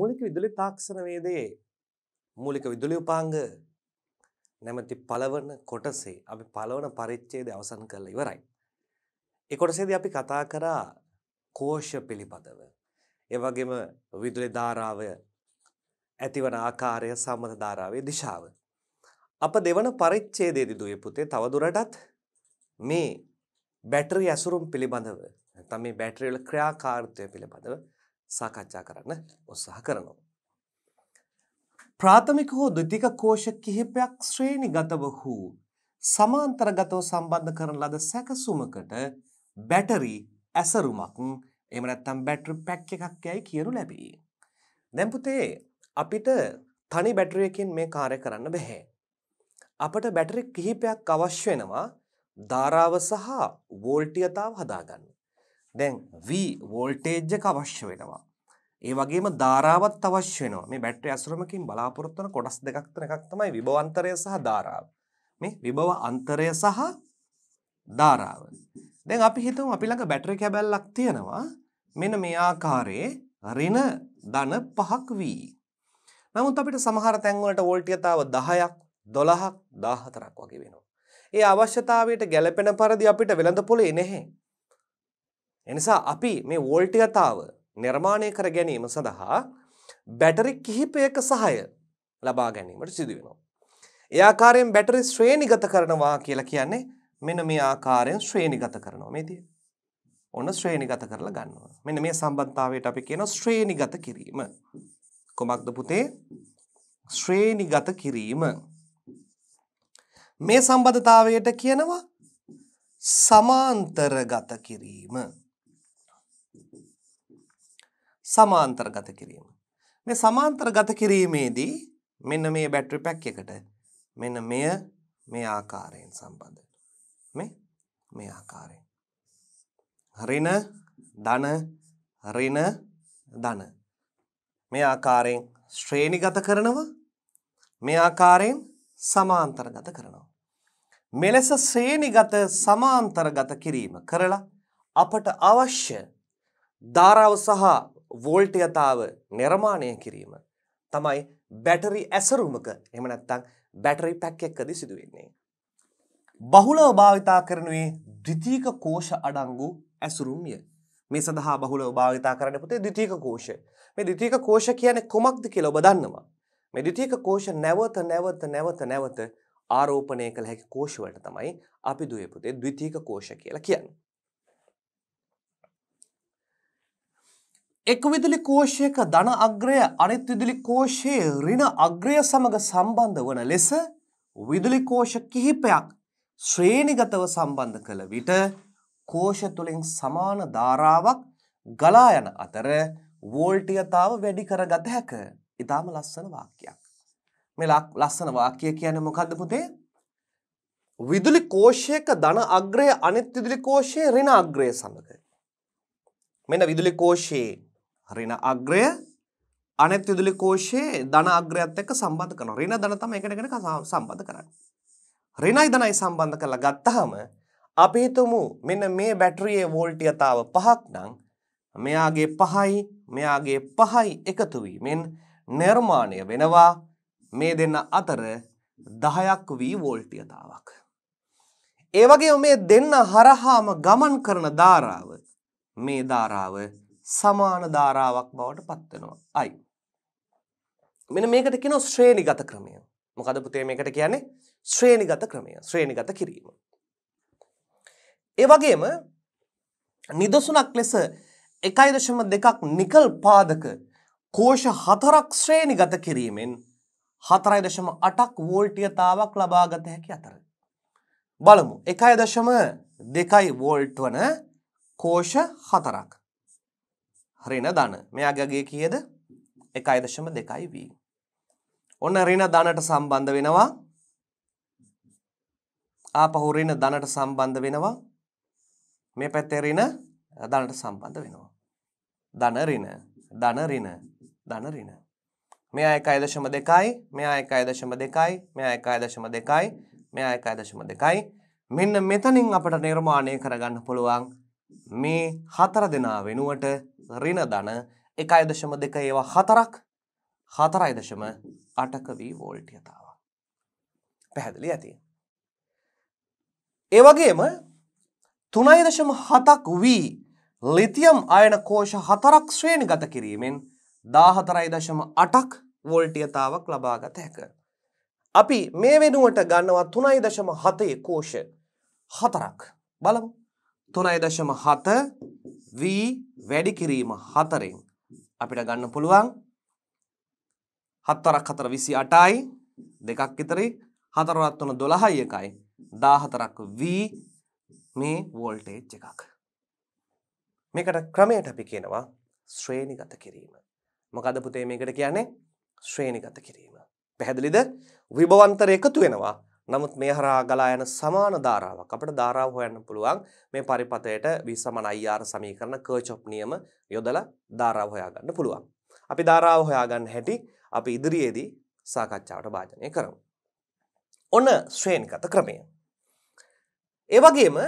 මූලික විදුලි තාක්ෂණ වේදයේ මූලික විදුලි උපාංග නැමැති පළවන කොටසේ අපි පළවන පරිච්ඡේදය අවසන් කරලා ඉවරයි. ඒ කොටසේදී අපි කතා කරා කෝෂ පිළිබඳව. ඒ වගේම විදුලි ධාරාව ඇතිවන ආකාරය සම්මත ධාරාවේ දිශාව. අප දෙවන පරිච්ඡේදයේදී දුවේ පුතේ තවදුරටත් මේ බැටරි ඇසුරුම් පිළිබඳව නැත්නම් මේ බැටරි වල ක්‍රියාකාරීත්වය පිළිබඳව සාකච්ඡා කරන්න උත්සාහ කරනවා. ප්‍රාථමික හෝ ද්විතික කෝෂ කිහිපයක් ශ්‍රේණිගතව වූ සමාන්තරගතව සම්බන්ධ කරන ලද සැකසුමකට බැටරි ඇසරුමක් එහෙම නැත්නම් බැටරි පැක් එකක් යයි කියනු ලැබේ. දැන් පුතේ අපිට තනි බැටරියකින් මේ කාර්ය කරන්න බෑ. අපට බැටරි කිහිපයක් අවශ්‍ය වෙනවා ධාරාව සහ වෝල්ටීයතාව හදාගන්න. දැන් V වෝල්ටේජ් එක අවශ්‍ය වෙනවා. ඒ වගේම ධාරාවත් අවශ්‍ය වෙනවා. මේ බැටරි අසුරමකින් බලාපොරොත්තු වෙන කොටස් දෙකක් තන එකක් තමයි විභව අන්තරය සහ ධාරාව. මේ විභව අන්තරය සහ ධාරාව. දැන් අපි හිතමු අපි ළඟ බැටරි කැබැල්ලක් තියෙනවා. මෙන්න මේ ආකාරයේ ඍණ ධන 5ක් V. නමුත් අපිට සමහර තැන් වලට වෝල්ටියතාව 10ක් 12ක් 14ක් වගේ වෙනවා. ඒ අවශ්‍යතාවයට ගැළපෙන පරිදි අපිට වෙළඳ පොලේ නැහැ. එනිසා අපි මේ වෝල්ටියතාව නිර්මාණය කර ගැනීම සඳහා බැටරි කිහිපයක සහය ලබා ගැනීමට සිදුවෙනවා. ඒ ආකාරයෙන් බැටරි ශ්‍රේණිගත කරනවා කියලා කියන්නේ මෙන්න මේ ආකාරයෙන් ශ්‍රේණිගත කරනවා මේ දේ. ඔන්න ශ්‍රේණිගත කරලා ගන්නවා. මෙන්න මේ සම්බන්ධතාවයට අපි කියනවා ශ්‍රේණිගත කිරීම. කොමක්ද පුතේ? ශ්‍රේණිගත කිරීම. මේ සම්බන්ධතාවයට කියනවා සමාන්තරගත කිරීම. සමාන්තරගත කිරීම. මේ සමාන්තරගත කිරීමේදී මෙන්න මේ බැටරි පැක් එකට මෙන්න මෙය මේ ආකාරයෙන් සම්බන්ධ මේ මේ ආකාරයෙන් ඍණ ධන ඍණ ධන මේ ආකාරයෙන් ශ්‍රේණිගත කරනවා මේ ආකාරයෙන් සමාන්තරගත කරනවා මෙලෙස ශ්‍රේණිගත සමාන්තරගත කිරීම කරලා අපට අවශ්‍ය ධාරාව සහ වෝල්ටයතාව නිර්මාණය කිරීම තමයි බැටරි ඇසරුමක එහෙම නැත්නම් බැටරි පැක් එක්කදී සිදු වෙන්නේ. බහුලව භාවිතා කරනුවේ ද්විතීක කෝෂ අඩංගු ඇසුරුම්ය. මේ සඳහා බහුලව භාවිතා කරන්න පුතේ ද්විතීක කෝෂ. මේ ද්විතීක කෝෂ කියන්නේ කොමක්ද කියලා ඔබ දන්නවා. මේ ද්විතීක කෝෂ නැවත නැවත නැවත නැවත ආරෝපණය කළ හැකි කෝෂ වලට තමයි අපි දුවේ පුතේ ද්විතීක කෝෂ කියලා කියන්නේ. එක් විදුලි කෝෂයක ධන අග්‍රය අනිත් විදුලි කෝෂයේ ඍණ අග්‍රය සමග සම්බන්ධ වන ලෙස විදුලි කෝෂ කිහිපයක් ශ්‍රේණිගතව සම්බන්ධ කළ විට කෝෂ තුලින් සමාන ධාරාවක් ගලා යන අතර වෝල්ටීයතාව වැඩි කරගත හැක. ඊටාම ලස්සන වාක්‍යයක්. මේ ලස්සන වාක්‍ය කියන්නේ මොකද්ද පුතේ? විදුලි කෝෂයක ධන අග්‍රය අනිත් විදුලි කෝෂයේ ඍණ අග්‍රය සමග මෙන්න විදුලි කෝෂයේ ඍණ අග්‍රය අනෙත් විදුලි කෝෂයේ ධන අග්‍රයත් එක්ක සම්බන්ධ කරනවා. ඍණ ධන තමයි එකට එකට සම්බන්ධ කරන්නේ. ඍණයි ධනයි සම්බන්ධ කරලා ගත්තාම අපි හිතමු මෙන්න මේ බැටරියේ වෝල්ටියතාව 5ක් නම් මෙයාගේ 5යි මෙයාගේ 5යි එකතු වීමෙන් නිර්මාණය වෙනවා මේ දෙන්න අතර 10ක් වී වෝල්ටියතාවක්. ඒ වගේම මේ දෙන්න හරහාම ගමන් කරන ධාරාව මේ ධාරාව සමාන ධාරාවක් බවට පත් වෙනවා. අයි. මෙන්න මේකට කියනවා ශ්‍රේණිගත ක්‍රමය. මොකද පුතේ මේකට කියන්නේ ශ්‍රේණිගත ක්‍රමය. ශ්‍රේණිගත කිරීම. ඒ වගේම නිදසුනක් ලෙස 1.2ක් නිකල් පාදක කෝෂ හතරක් ශ්‍රේණිගත කිරීමෙන් 4.8ක් වෝල්ටීයතාවක් ලබාගත හැකි අතර බලමු 1.2 වෝල්ට් වන කෝෂ හතරක් ඍණ ධන. මෙයාගේ අගය කීයද? 1.2 v. ඔන්න ඍණ ධනට සම්බන්ධ වෙනවා. ආපහු ඍණ ධනට සම්බන්ධ වෙනවා. මේ පැත්තේ ඍණ ධනට සම්බන්ධ වෙනවා. ධන ඍණ, ධන ඍණ, ධන ඍණ. මෙයා 1.2යි, මෙයා 1.2යි, මෙයා 1.2යි, මෙයා 1.2යි. මෙන්න මෙතනින් අපට නිර්මාණය කරගන්න පුළුවන් මේ හතර දෙනා වෙනුවට ඍණ ධන 1.2 ඒවා 4ක් 4.8ක වී වෝල්ට් යතාවක්. පැහැදිලි ඇති. ඒ වගේම 3.7ක් වී ලිතියම් අයන කෝෂ 4ක් ශ්‍රේණිගත කිරීමෙන් 14.8ක් වෝල්ට් යතාවක් ලබාගත හැකිය. අපි මේ වෙනුවට ගන්නවා 3.7 කෝෂ 4ක්. බලමු. 3.7 v වැඩි කිරීම 4ෙන් අපිට ගන්න පුළුවන් 7ක් 4 28යි දෙකක් විතරයි 4ක් 3 12යි එකයි 14ක් v මේ වෝල්ටේජ් එකක් මේකට ක්‍රමයට අපි කියනවා ශ්‍රේණිගත කිරීම මොකද පුතේ මේකට කියන්නේ ශ්‍රේණිගත කිරීම පැහැදිලිද විභවන්තර එකතු වෙනවා නමුත් මේ හරහා ගලා යන සමාන ධාරාවක් අපිට ධාරාව හොයන්න පුළුවන් මේ පරිපථයට v IR සමීකරණ කර්ච්ොප් නියම යොදලා ධාරාව හොයාගන්න පුළුවන්. අපි ධාරාව හොයාගන්න හැටි අපි ඉදිරියේදී සාකච්ඡාවට භාජනය කරමු. ඔන්න ශ්‍රේණිගත ක්‍රමය. ඒ වගේම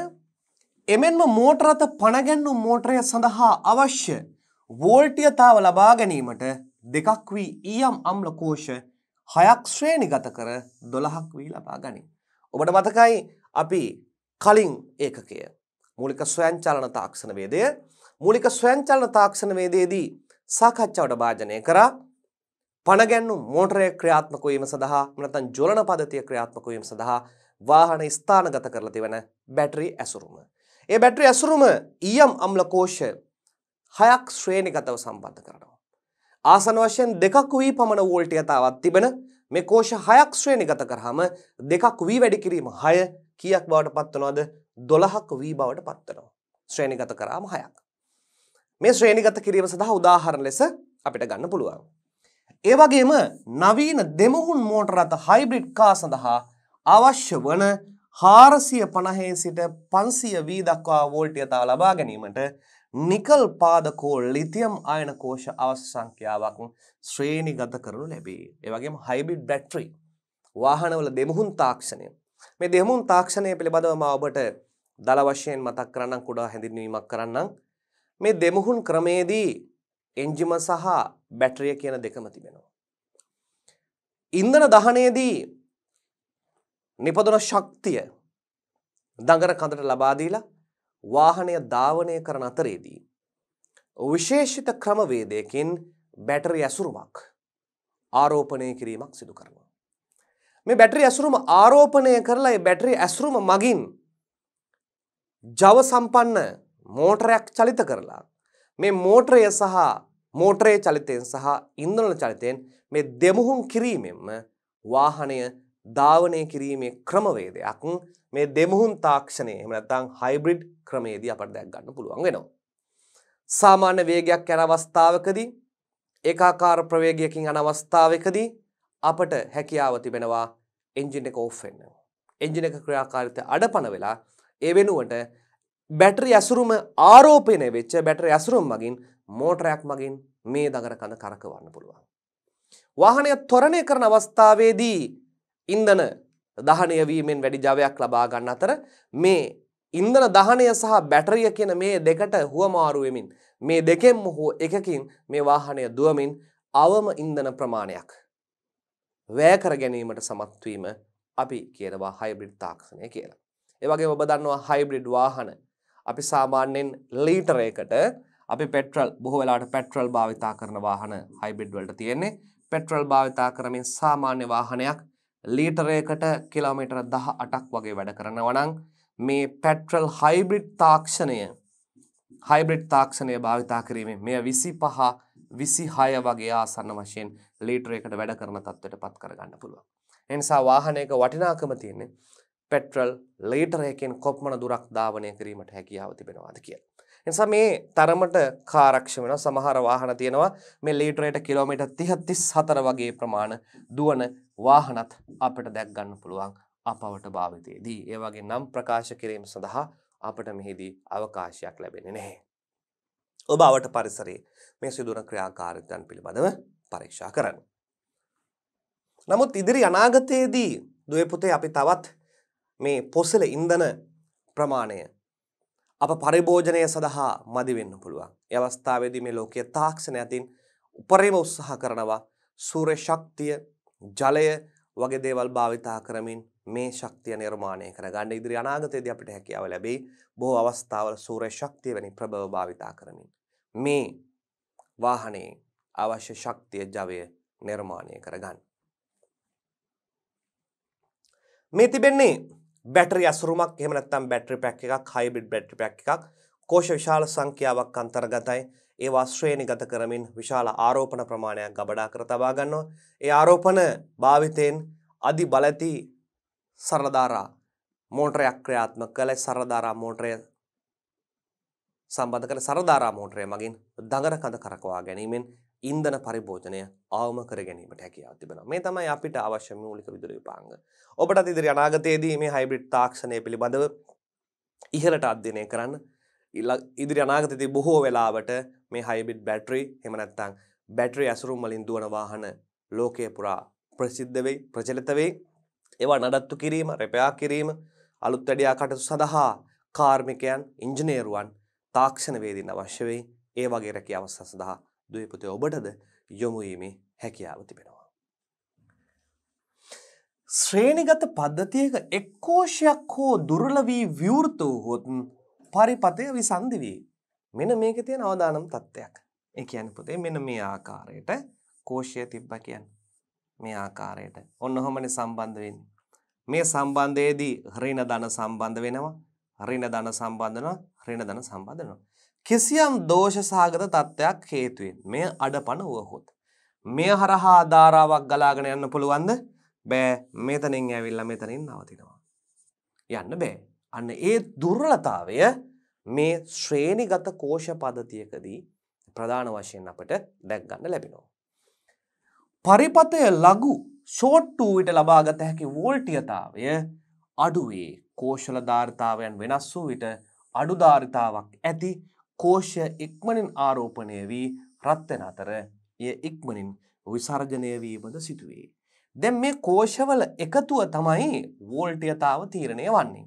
එමෙන්ම මෝටර අත පණගැන්වූ මෝටරය සඳහා අවශ්‍ය වෝල්ටීයතාව ලබා ගැනීමට දෙකක් වී ඊයම් අම්ල කෝෂ හයක් ශ්‍රේණිගත කර 12ක් වී ලබා ගනී. ඔබට මතකයි අපි කලින් ඒකකය මූලික ස්වයංචලන තාක්ෂණ වේදය මූලික ස්වයංචලන තාක්ෂණ වේදයේදී සාකච්ඡාවට භාජනය කරා පණගැන්නු මෝටරය ක්‍රියාත්මක වීම සඳහා නැත්නම් ජොලන පද්ධතිය ක්‍රියාත්මක වීම සඳහා වාහන ස්ථානගත කරලා තිබෙන බැටරි ඇසුරුම. ඒ බැටරි ඇසුරුම ඊයම් අම්ල කෝෂ හයක් ශ්‍රේණිගතව සම්බන්ධ කරනවා. ආසන වශයෙන් දෙකක් වී පමණ වෝල්ට් යතාවක් තිබෙන මේ කෝෂ 6ක් ශ්‍රේණිගත කරාම දෙකක් වී වැඩි කිරීම 6 කීයක් බවට පත්වනවද 12ක් වී බවට පත්වනවා ශ්‍රේණිගත කරාම 6ක් මේ ශ්‍රේණිගත කිරීම සඳහා උදාහරණ ලෙස අපිට ගන්න පුළුවන් ඒ වගේම නවීන දෙමුහුන් මෝටර රථ හයිබ්‍රිඩ් කා සඳහා අවශ්‍ය වන හාරසිය පණහේ සිට පන්සිය වී දක්වා වෝල්ට් යතාව ලබා ගැනීමට නිකල් පාදකෝ ලිතියම් අයන කෝෂ අවශ්‍ය සංඛ්‍යාවක් ශ්‍රේණි ගත කරනු ලැබේ. ඒවගේම හයිබිඩ් බැට්‍රී වාහනවල දෙමුහුන් තාක්ෂණය. මේ දෙමුන් තාක්ෂණය පිළිබඳව මා ඔබට දළ වශයෙන් මතක් කරන්න කුඩා හැඳින්වීමක් කරන්නම්. මේ දෙමුහුන් ක්‍රමේදී එන්ජිම සහ බැටරිය කියන දෙකම තිබෙනවා. ඉන්ධන දහනයේදී නිපදන ශක්තිය දඟර කඳට ලබාදීලා වාහනය ධාවනය කරන අතරේදී. විශේෂිත ක්‍රමවේදයකින් බැටරි ඇසුරුමක් ආරෝපණය කිරීමක් සිදු කරනවා. මේ බැටරි ඇසුරුම ආරෝපණය කරලා බැටරි ඇසුරුම මගින් ජව සම්පන්න මෝටරයක් චලිත කරලා මේ මෝටරය සහ මෝටරේ චලිතයෙන් සහ ඉන්දනල චලිතයෙන් මේ දෙමුහුම් කිරීමෙන්ම වාහනය ධාවනය කිරීමේ ක්‍රමවේදයක් මේ දෙමුහුන් තාක්ෂණය එහෙම නැත්නම් හයිබ්‍රිඩ් ක්‍රමයේදී අපට දැක් ගන්න පුළුවන් වෙනවා. සාමාන්‍ය වේගයක් යන අවස්ථාවකදී ඒකාකාර ප්‍රවේගයකින් යන අවස්ථාවකදී අපට හැකියාව තිබෙනවා එන්ජින් එක ඕෆ් වෙන්න. එන්ජින් එක ක්‍රියාකාරීත්වය අඩපණ වෙලා ඒ වෙනුවට බැටරි ඇසුරුම ආරෝපණය වෙච්ච බැටරි ඇසුරුම් මගින් මෝටරයක් මගින් මේ දගර කඳ කරකවන්න පුළුවන්. වාහනය ත්වරණය කරන අවස්ථාවේදී ඉන්ධන දහනය වීමෙන් වැඩි ජවයක් ලබා ගන්න අතර මේ ඉන්ධන දහනය සහ බැටරිය කියන මේ දෙකට හුවමාරු වෙමින් මේ දෙකෙන්ම හෝ එකකින් මේ වාහනය දුවමින් අවම ඉන්ධන ප්‍රමාණයක් වැය කර ගැනීමට සමත් වීම අපි කියනවා හයිබ්‍රිඩ් තාක්ෂණය කියලා. ඒ වගේම ඔබ දන්නවා හයිබ්‍රිඩ් වාහන අපි සාමාන්‍යයෙන් ලීටර එකට අපි පෙට්‍රල් බොහෝ වෙලාවට පෙට්‍රල් භාවිතා කරන වාහන හයිබ්‍රිඩ් වලට තියෙන්නේ. පෙට්‍රල් භාවිතා කරමින් සාමාන්‍ය වාහනයක් ලීටරයකට කිලෝමීටර දහ අටක් වගේ වැඩ කරනවනං මේ පැට්‍රල් හයිබ්‍රිඩ් තාක්ෂණය හයිබ්‍රිඩ් තාක්ෂණය භාවිතා කිරීමේ මෙය විසි පහ විසි හය වගේ ආසන්න වශයෙන් ලීටරයකට වැඩ කරන තත්වට පත් කරගන්න පුළුවන්. එනිසා වාහනයක වටිනාකම තියන්නේ පෙට්‍රල් ලීටරයකෙන් කොප්මන දුරක් ධාවනය කිරීමට හැකියාව තිබෙනවාද කියලා. නිසා මේ තරමට කාරක්ෂ වෙන සමහර වාහන තියෙනවා මේ ලීටරයට කිලෝමීටර් 30 34 වගේ ප්‍රමාණ දුවන වාහනත් අපිට දැක් ගන්න පුළුවන් අපවට භාවිතයේදී. ඒ වගේ නම් ප්‍රකාශ කිරීම සඳහා අපට මෙහිදී අවකාශයක් ලැබෙන්නේ නැහැ. ඔබ අවට පරිසරයේ මේ සිදුවන ක්‍රියාකාරීත්වයන් පිළිබඳව පරීක්ෂා කරන්න. නමුත් ඉදිරි අනාගතයේදී දුවේ පුතේ අපි තවත් මේ පොසල ඉන්ධන ප්‍රමාණය අප පරිභෝජනය සඳහා මදි වෙන්න පුළුවන්. ඒ අවස්ථාවේදී මේ ලෝකයේ තාක්ෂණය අතින් උපරිම උත්සාහ කරනවා සූර්ය ශක්තිය, ජලය වගේ දේවල් භාවිතා කරමින් මේ ශක්තිය නිර්මාණය කරගන්න ඉදිරි අනාගතයේදී අපිට හැකියාව ලැබෙයි. බොහෝ අවස්ථාවල සූර්ය ශක්තිය වැනි ප්‍රබව භාවිතා කරමින් මේ වාහනයේ අවශ්‍ය ශක්තිය ජවය නිර්මාණය කරගන්න. මේ තිබෙන්නේ බැටරි අසුරුමක් එහෙම නැත්නම් බැටරි පැක් එකක් හයිබ්‍රිඩ් බැටරි පැක් එකක් කෝෂ විශාල සංඛ්‍යාවක් අන්තර්ගතයි ඒවා ශ්‍රේණිගත කරමින් විශාල ආරෝපණ ප්‍රමාණයක් ගබඩා කර තබා ගන්නවා ඒ ආරෝපණ භාවිතයෙන් අධි බලති සරදාරා මෝටරයක් ක්‍රියාත්මක කළ සරදාරා මෝටරය සම්බන්ධ කළ සරදාරා මෝටරය මගින් දඟර කඳ කරකවා ගැනීමෙන් ඉන්දන පරිභෝජනය අවම කර ගැනීමට හැකියාව තිබෙනවා. මේ තමයි අපිට අවශ්‍ය මූලික විදුලි විපාංග. ඔබටත් ඉදිරි අනාගතයේදී මේ හයිබ්‍රිඩ් තාක්ෂණය පිළිබඳව ඉහළට අධ්‍යයනය කරන්න ඉදිරි අනාගතයේදී බොහෝ වෙලාවට මේ හයිබ්‍රිඩ් බැටරි එහෙම නැත්නම් බැටරි ඇසුරුම් වලින් දුවන වාහන ලෝකය පුරා ප්‍රසිද්ධ වෙයි, ප්‍රචලිත වෙයි. ඒවා නඩත්තු කිරීම, රැපයා කිරීම, අලුත් වැඩියා කටයුතු සඳහා කාර්මිකයන්, ඉංජිනේරුවන්, තාක්ෂණවේදීන් අවශ්‍ය වෙයි. ඒ වගේ රැකියාව සඳහා දුවපතේ ඔබටද යොමුීමේ හැකියාව තිබෙනවා. ශ්‍රේණිගත පද්ධතියක එක්කෝෂයක් හෝ දුර්ලවී විවෘත වූහොත් පරිපතය විසන්ධිවී. මෙන මේක තියෙන අවදානම් තත්ත්වයක්. එක යන පුතේ මෙන මේ ආකාරයට කෝෂය තිබ්බ කියන්. මේ ආකාරයට ඔන්න හොමන සම්බන්ධවෙන්. මේ සම්බන්ධයේදී හරින දන සම්බන්ධ වෙනවා හරින දන සම්බන්ධන හරින දන සම්බන්ධනවා. කිසියම් දෝෂ සහගත තත්ත්වයක් හේතුවෙන් මෙය අඩපණ වුවහොත්. මෙය හරහා ධාරාවක් ගලාගෙන යන්න පුළුවන්ද? බෑ මෙතනින් ඇවිල්ලා මෙතනින් නවතිනවා. යන්න බෑ. අන්න ඒ දුර්වලතාවය මේ ශ්‍රේණිගත කෝෂ පද්ධතියකදී ප්‍රධාන වශයෙන් අපට දැක් ගන්න ලැබෙනවා. පරිපතය ලඝු ෂෝට් ටූවිට ලබාගත හැකි වෝල්ටියතාවය අඩුවේ කෝෂල ධාරිතාවයන් වෙනස් වූ විට අඩු ධාරිතාවක් ඇති කෝෂය ඉක්මනින් ආරෝපණය වී රත්වෙන අතර එය ඉක්මනින් විසර්ජනය වීමද සිටුවේ. දැන් මේ කෝෂවල එකතුව තමයි වෝල්ටයතාව තීරණය වන්නේ.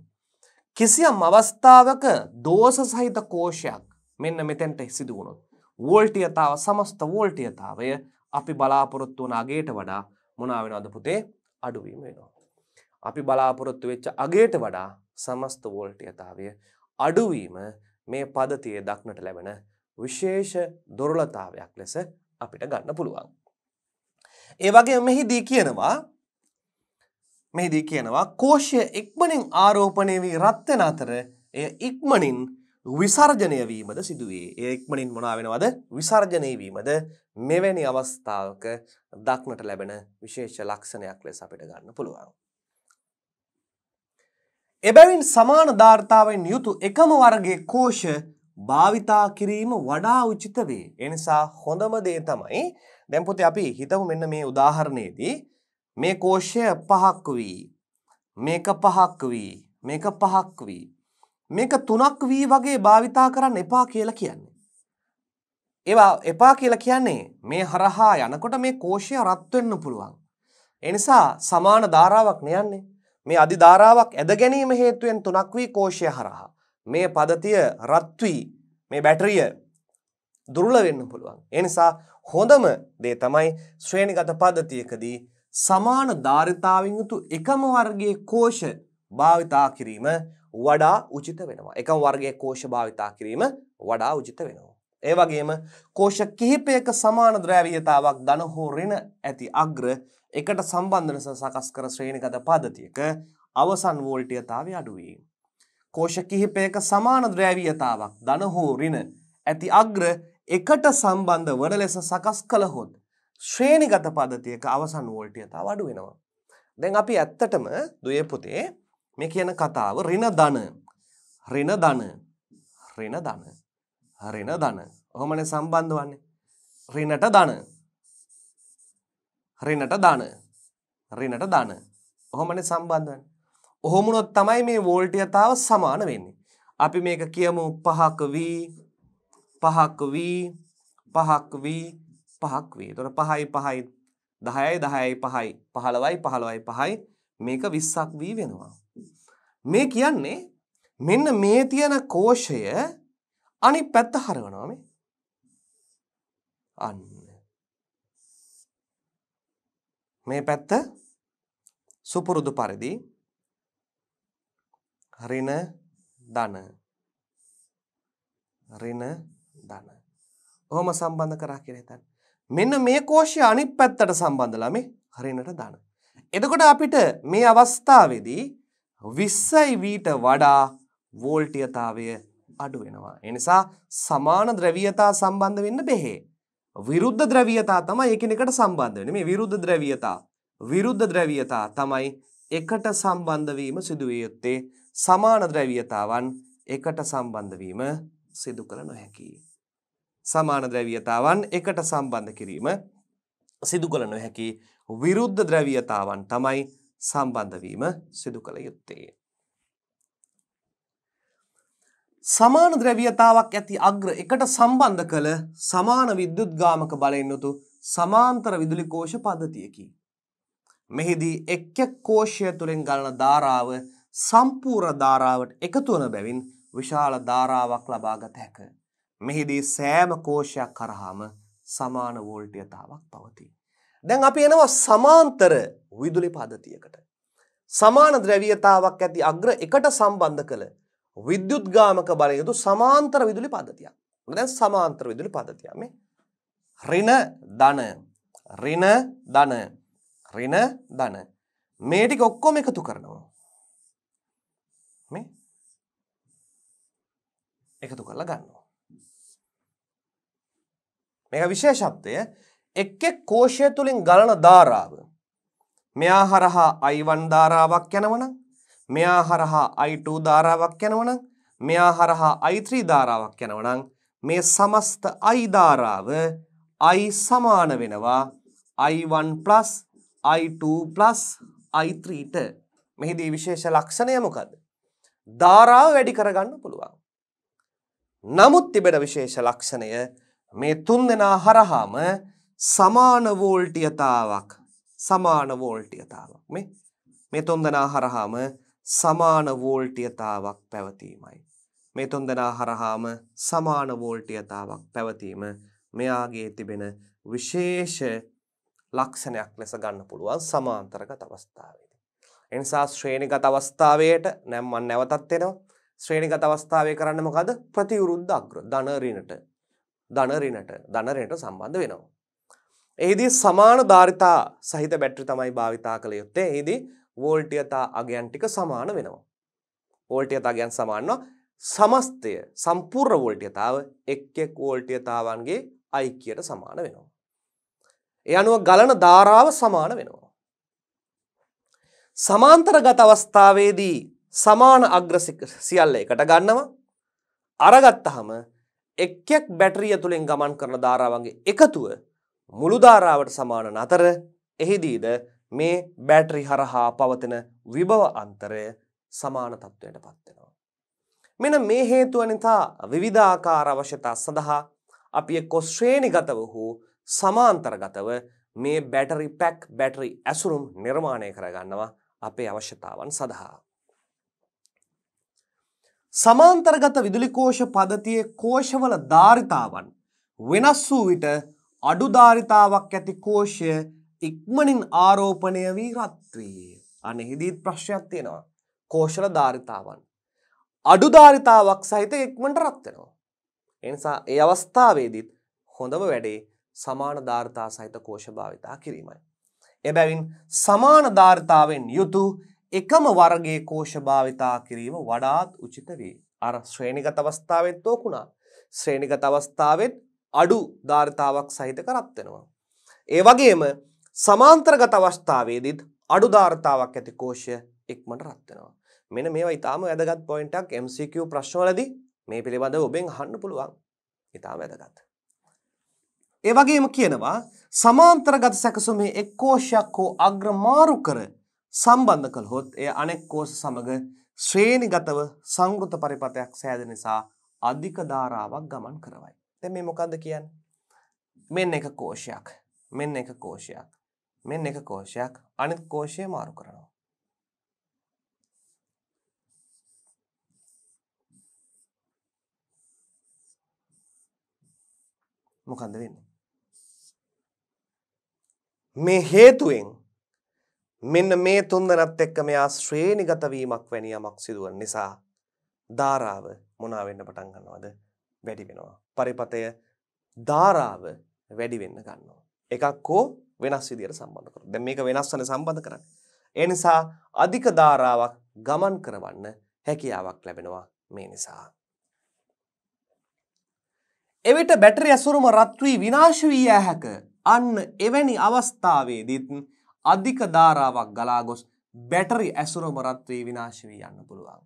කිසියම් අවස්ථාවක දෝෂ සහිත කෝෂයක් මෙන්න මෙතැන්ට සිදුවුණොත්. වෝල්ටයතාව සමස්ත වෝල්ටයතාවය අපි බලාපොරොත්තු වන අගේට වඩා මොනාවෙන අද පුතේ අඩුවීම වෙනවා. අපි බලාපොරොත්තු වෙච්ච අගේට වඩා සමස්ත වෝල්ටයතාවය අඩුවීම මේ පදතියේ දක්නට ලැබෙන විශේෂ දුර්ලතාවයක් ලෙස අපිට ගන්න පුළුවන්. ඒ වගේ මෙහිදී කියනවා මෙහිදී කියනවා කෝෂය ඉක්මනින් ආරෝපණය වී රත්වෙන අතර එය ඉක්මනින් විසර්ජනය වීමද සිදුවේ. ඒ ඉක්මනින් මොනා වෙනවද? විසර්ජනය වීමද මෙවැනි අවස්ථාවක දක්නට ලැබෙන විශේෂ ලක්ෂණයක් ලෙස අපිට ගන්න පුළුවන්. එබැවින් සමාන ධාර්තාවෙන් යුතු එකම වර්ගයේ කෝෂ භාවිතා කිරීම වඩා උචිත වේ. එනිසා හොඳම දේ තමයි දැන් පුතේ අපි හිතමු මෙන්න මේ උදාහරණයේදී මේ කෝෂය පහක් වී මේක පහක් වී මේක පහක් වී මේක තුනක් වී වගේ භාවිතා කරන්න එපා කියලා කියන්නේ. ඒවා එපා කියලා කියන්නේ මේ හරහා යනකොට මේ කෝෂය රත් වෙන්න පුළුවන්. එනිසා සමාන ධාරාවක් නෑන්නේ. මේ අධිධාරාවක් ඇද ගැනීම හේතුවෙන් තුනක් වී කෝෂය හරහා මේ පදතිය රත් වී මේ බැටරිය දුර්වල වෙන්න පුළුවන්. ඒ නිසා හොඳම දේ තමයි ශ්‍රේණිගත පද්ධතියකදී සමාන ධාරිතාවෙන් යුතු එකම වර්ගයේ කෝෂ භාවිතා කිරීම වඩා උචිත වෙනවා. එකම වර්ගයේ කෝෂ භාවිතා කිරීම වඩා උචිත වෙනවා. ඒ වගේම කෝෂ කිහිපයක සමාන ද්‍රැවීයතාවක් ධන හෝ ඍණ ඇති අග්‍ර එකට සම්බන්ධ ලෙස සකස් කර ශ්‍රේණිගත පද්ධතියක අවසන් වෝල්ටීයතාවය අඩුවේ. කෝෂ කිහිපයක සමාන ද්‍රැවීයතාවක් ධන හෝ ඍණ ඇති අග්‍ර එකට සම්බන්ධ වන ලෙස සකස් කළහොත් ශ්‍රේණිගත පද්ධතියක අවසන් වෝල්ටීයතාව අඩු වෙනවා. දැන් අපි ඇත්තටම දුවේ පුතේ මේ කියන කතාව ඍණ ධන ඍණ ධන ඍණ ධන ඍණ ධන ඔහොමනේ සම්බන්ධ වන්නේ ඍණට ධන රිනට දාන. රිනට දාන. ඔහොමනේ සම්බන්ධ වෙන්නේ. ඔහොම වුණොත් තමයි මේ වෝල්ටීයතාව සමාන වෙන්නේ. අපි මේක කියමු 5ක V 5ක V 5ක V 5ක් V. එතකොට 5යි 5යි 10යි 10යි 5යි 15යි 15යි 5යි මේක 20ක් V වෙනවා. මේ කියන්නේ මෙන්න මේ තියෙන කෝෂය අනිත් පැත්ත හරවනවා මේ. අන්න මේ පැත්ත සුපුරුදු පරිදි ඍණ ධන ඍණ ධන. ඔහොම සම්බන්ධ කරා කියලා හිතන්න. මෙන්න මේ කෝෂය අනිත් පැත්තට සම්බන්ධලා මේ ඍණට ධන. එතකොට අපිට මේ අවස්ථාවේදී 20යි වීට වඩා වෝල්ටීයතාවය අඩු වෙනවා. ඒ නිසා සමාන ද්‍රවීයතා සම්බන්ධ වෙන්න බෙහෙ. විරුද්ධ ද්‍රව්‍යතා තමයි එකිනෙකට සම්බන්ධ වෙන්නේ. මේ විරුද්ධ ද්‍රව්‍යතා විරුද්ධ ද්‍රව්‍යතා තමයි එකට සම්බන්ධ වීම සිදු විය යුත්තේ සමාන ද්‍රව්‍යතාවන් එකට සම්බන්ධ වීම සිදු කළ නොහැකි. සමාන ද්‍රව්‍යතාවන් එකට සම්බන්ධ කිරීම සිදු කළ නොහැකි විරුද්ධ ද්‍රව්‍යතාවන් තමයි සම්බන්ධ වීම සිදු කළ යුත්තේ. සමාන ද්‍රැවියතාවක් ඇති අග්‍ර එකට සම්බන්ධ කළ සමාන විද්‍යුත් ගාමක බලෙන්නුතු සමාන්තර විදුලි කෝෂ පද්ධතියකි. මෙහිදී එක්ක කෝෂය තුළින් ගලන ධාරාව සම්පූර්ණ ධාරාවට එකතු වන බැවින් විශාල ධාරාවක් ලබාගත හැක. මෙහිදී සෑම කෝෂයක් කරහාම සමාන වෝල්ටයතාවක් පවති. දැන් අපි එනවා සමාන්තර විදුලි පද්ධතියකට. සමාන ද්‍රැවියතාවක් ඇති අග්‍ර එකට සම්බන්ධ කළ විද්‍යුත්ගාමක බලය යුතු සමාන්තර විදුලි පද්ධතියක්. දැන් සමාන්තර විදුලි පද්ධතියක් මේ. ඍණ ධන ඍණ ධන ඍණ ධන මේ ටික ඔක්කොම එකතු කරනවා. මේ එකතු කරලා ගන්නවා. මේක විශේෂත්වය එක් එක් කෝෂය තුලින් ගලන ධාරාව මෙයා හරහා I1 ධාරාවක් යනවනම් මෙයා හරහා I2 ධාරාවක් යනවනම් මෙයා හරහා I3 ධාරාවක් යනවනම් මේ සමස්ත I ධාරාව I සමාන වෙනවා I1 I2 I3ට මෙහිදී විශේෂ ලක්ෂණය මොකද? ධාරාව වැඩි කරගන්න පුළුවන්. නමුත් තිබෙන විශේෂ ලක්ෂණය මේ තුන්දෙනා හරහාම සමාන වෝල්ටියතාවක් සමාන වෝල්ටියතාවක් මේ මේ තුන්දෙනා හරහාම සමාන වෝල්ටීයතාවක් පැවතීමයි. මේ තුන්දෙනා හරහාම සමාන වෝල්ටීයතාවක් පැවතීම මෙයාගේ තිබෙන විශේෂ ලක්ෂණයක් ලෙස ගන්න පුළුවන් සමාන්තරගත අවස්ථාවේදී. එනිසා ශ්‍රේණිගත අවස්ථාවයට නම් මම නැවතත් එනවා. ශ්‍රේණිගත අවස්ථාවේ කරන්න මොකද? ප්‍රතිවිරුද්ධ අග්‍ර ධන ඍණට ධන ඍණට ධන ඍණට සම්බන්ධ වෙනවා. එෙහිදී සමාන ධාරිතා සහිත බැටරි තමයි භාවිතා කළ යුත්තේ. එෙහිදී වෝල්ටීයතා අගයන් ටික සමාන වෙනවා. වෝල්ටීයතා අගයන් සමානව සමස්තය සම්පූර්ණ වෝල්ටීයතාව එක් එක් වෝල්ටීයතාවන්ගේ අයිකියට සමාන වෙනවා. ඒ අනුව ගලන ධාරාව සමාන වෙනවා. සමාන්තරගත අවස්ථාවේදී සමාන අග්‍ර සියල්ල එකට ගන්නවා. අරගත්තහම එක් එක් බැටරිය තුලින් ගමන් කරන ධාරාවන්ගේ එකතුව මුළු ධාරාවට සමාන නතර එහිදීද මේ බැටරි හරහා පවතින විභව අන්තරය සමාන තත්ත්වයට පත් වෙනවා. මෙන්න මේ හේතුව නිසා විවිධාකාර අවශ්‍යතා සඳහා අපි එක්ක ශ්‍රේණිගතව හෝ සමාන්තරගතව මේ බැටරි පැක් බැටරි ඇසුරුම් නිර්මාණය කරගන්නවා අපේ අවශ්‍යතාවන් සඳහා. සමාන්තරගත විදුලිකෝෂ පදතියේ කෝෂවල ධාරිතාවන් වෙනස් වූ විට අඩුධාරිතාවක් ඇති කෝෂය ඉක්මනින් ආරෝපණය වී රත්වයේ අනෙහිදීත් ප්‍රශ්යක් තියෙනවා කෝෂල ධාරිතාවන්. අඩු ධාරිතාවක් සහිත ඉක්මට රත්වෙනවා. එනිසා ඒ අවස්ථාවේදීත් හොඳම වැඩේ සමාන ධාර්තා සහිත කෝෂ භාවිතා කිරීමයි. එබැවින් සමාන ධාර්තාවෙන් යුතු එකම වර්ගේ කෝෂ භාවිතා කිරීම වඩාත් උචිත වේ. අර ශ්‍රේණිගත අවස්ථාවත් ඕකුණා. ශ්‍රේණිගත අවස්ථාවත් අඩු ධාර්තාවක් සහිත කරත්වෙනවා. ඒ වගේම සමාන්තරගත අවස්ථාවේදීත් අඩු ධාරතාවක් ඇති කෝෂය ඉක්මනට රත් වෙනවා. මෙන්න මේවා ඊටාම වැදගත් පොයින්ට් එකක් MCQ ප්‍රශ්නවලදී මේ පිළිබඳව ඔබෙන් අහන්න පුළුවන්. ඊටාම වැදගත්. ඒ වගේම කියනවා සමාන්තරගත සැකසුමේ එක් කෝෂයක් හෝ අග්‍රමාරු කර සම්බන්ධ කළහොත් එය අනෙක් කෝෂ සමග ශ්‍රේණිගතව සංගෘත පරිපතයක් සෑද නිසා අධික ධාරාවක් ගමන් කරවයි. දැන් මේ මොකද්ද කියන්නේ? මෙන්න එක කෝෂයක්. මෙන්න එක කෝෂයක්. මෙන්න එක කෝෂයක් අනිත් කෝෂය මාරු කරනවා. මොකන්ද වෙන්නේ. මේ හේතුවෙන් මෙන්න මේ තුන්දනත් එක්ක මෙයා ශ්‍රේණි ගතවීමක් වැනි යමක් සිදුවන් නිසා ධාරාව මොනාවෙන්න පටන් ගන්නවද වැඩි වෙනවා. පරිපතය ධාරාව වැඩි වෙන්න ගන්නවා. එකක් හෝ වෙනස් විදියට සම්බන්ධ කරනවා. දැන් මේක වෙනස් වෙන සම්බන්ධ කරන්නේ. ඒ නිසා අධික ධාරාවක් ගමන් කරවන්න හැකියාවක් ලැබෙනවා මේ නිසා. එවිට බැටරි ඇසුරුම රත් වී විනාශ වී යා හැක. අන්න එවැනි අවස්ථාවේදීත් අධික ධාරාවක් ගලා ගොස් බැටරි ඇසුරම රත් වී විනාශ වී යන්න පුළුවන්.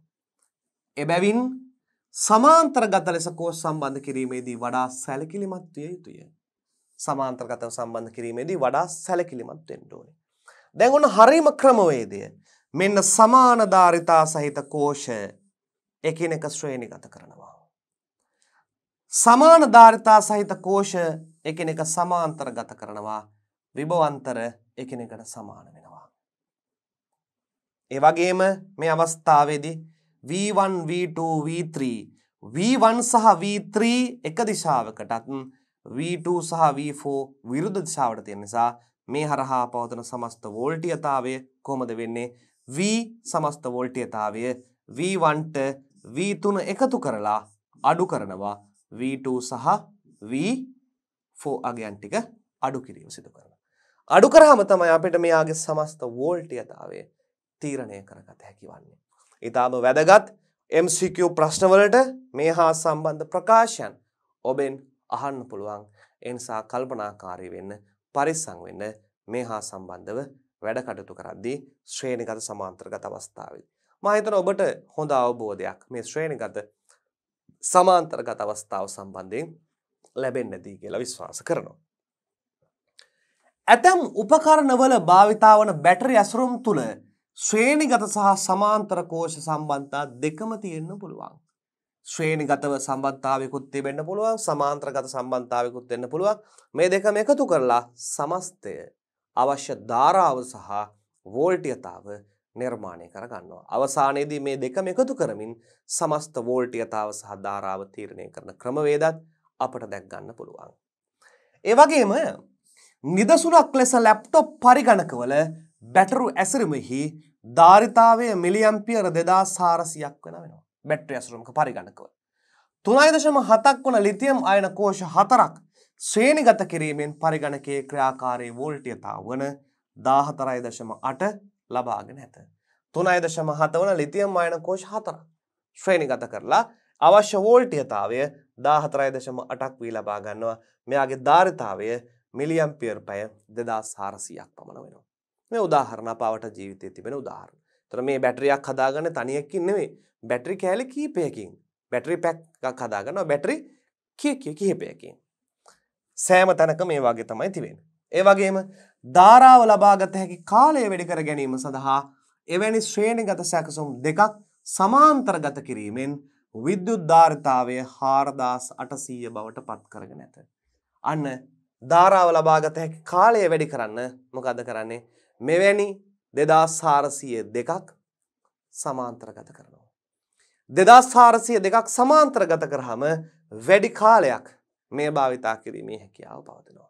එබැවින් සමාන්තරගත ලෙස කෝස් සම්බන්ධ කිරීමේදී වඩා සැලකිලිමත් විය යුතුය. සමාන්තරගතව සම්බන්ධ කිරීමේදී වඩා සැලකිලිමත් වෙන්න ඕනේ. දැන් ඔන්න හරීම ක්‍රමවේදය මෙන්න සමාන ධාරිතා සහිත කෝෂ එකිනෙක ශ්‍රේණිගත කරනවා. සමාන ධාරිතා සහිත කෝෂ එකිනෙක සමාන්තරගත කරනවා. විභවන්තර එකිනෙකට සමාන වෙනවා. ඒ වගේම මේ අවස්ථාවේදී V1 V2 V3 V1 සහ V3 එක දිශාවකටත් V2 සහ V4 විරුද්ධ දිශාවට තියෙන නිසා මේ හරහා පවතන සමස්ත වෝල්ටීයතාවය කොහොමද වෙන්නේ V සමස්ත වෝල්ටීයතාවය V1ට V3 එකතු කරලා අඩු කරනවා V2 සහ V4 අගයන් ටික අඩු කිරීම සිදු කරනවා අඩු කරාම තමයි අපිට මෙයාගේ සමස්ත වෝල්ටීයතාවය තීරණය කරගත හැකි වන්නේ ඊටාම වැදගත් MCQ ප්‍රශ්නවලට මේ හා සම්බන්ධ ප්‍රකාශයන් ඔබෙන් අහන්න පුළුවන්. ඒ නිසා කල්පනාකාරී වෙන්න, පරිස්සම් වෙන්න මේ හා සම්බන්ධව වැඩ කටයුතු කරද්දී ශ්‍රේණිගත සමාන්තරගත අවස්ථාවේදී මම හිතනවා ඔබට හොඳ අවබෝධයක් මේ ශ්‍රේණිගත සමාන්තරගත අවස්ථාව සම්බන්ධයෙන් ලැබෙන්නේ නැති කියලා විශ්වාස කරනවා. ඇතම් උපකරණවල භාවිතාවන බැටරි ඇසුරුම් තුළ ශ්‍රේණිගත සහ සමාන්තර කෝෂ සම්බන්ධතා දෙකම තියෙන්න පුළුවන්. ශ්‍රේණිගතව සම්බන්ධතාවයකුත් තිබෙන්න පුළුවන් සමාන්තරගත සම්බන්ධතාවයකුත් වෙන්න පුළුවන් මේ දෙකම එකතු කරලා සමස්තය අවශ්‍ය ධාරාව සහ වෝල්ටියතාව නිර්මාණය කරගන්නවා අවසානයේදී මේ දෙකම එකතු කරමින් සමස්ත වෝල්ටියතාව සහ ධාරාව තීරණය කරන ක්‍රමවේදත් අපට දැක් ගන්න පුළුවන් ඒ වගේම නිදසුනක් ලෙස ලැප්ටොප් පරිගණකවල බැටරු ඇසිරීමෙහි ධාරිතාවය මිලියම්පියර දෙදා සාරසියක් වෙන වෙනවා බැට්‍රිය අසුරුමක පරිගණකව. තුනයි දශම හතක් වන ලිතියම් අයන කෝෂ හතරක් ශ්‍රේණිගත කිරීමෙන් පරිගණකයේ ක්‍රියාකාරී වෝල්ටියතා වන දාහතරයි දශම අට ලබාගෙන ඇත. තුනයි දශම හත වන ලිතියම් අයන කෝෂ හතර ශ්‍රේණිගත කරලා අවශ්‍ය වෝල්ටියතාවය දාහතරයි දශම අටක් වී ලබා ගන්නවා මෙයාගේ ධාරිතාවය මිලියම්පියර් පැය දෙදා සාරසියක් පමණ වෙනවා. මේ උදාහරණ අපාවට ජීවිතය තිබෙන උදාහරණ. එතන මේ බැටරියක් හදාගන්න තනියකින් නෙවෙයි බැටරි කෑලි කීපයකින් බැටරි පැක් එකක් හදාගන්නවා බැටරි කිය කිය කිහිපයකින් සෑම තැනක මේ වගේ තමයි තිබෙන්නේ. ඒ වගේම ධාරාව ලබාගත හැකි කාලය වැඩි කර ගැනීම සඳහා එවැනි ශ්‍රේණිගත සැකසුම් දෙකක් සමාන්තරගත කිරීමෙන් විද්‍යුත් ධාරිතාවය 4800 බවට පත් කරගෙන ඇත. අන්න ධාරාව ලබාගත හැකි කාලය වැඩි කරන්න මොකද කරන්නේ? මෙවැනි දෙදස් හාරසිය දෙකක් සමාන්තරගත කරනවා. දෙදස් හාරසිය දෙකක් සමාන්තරගත කරහම වැඩි කාලයක් මේ භාවිතා කිරීමේ හැකියාව පවතනවා.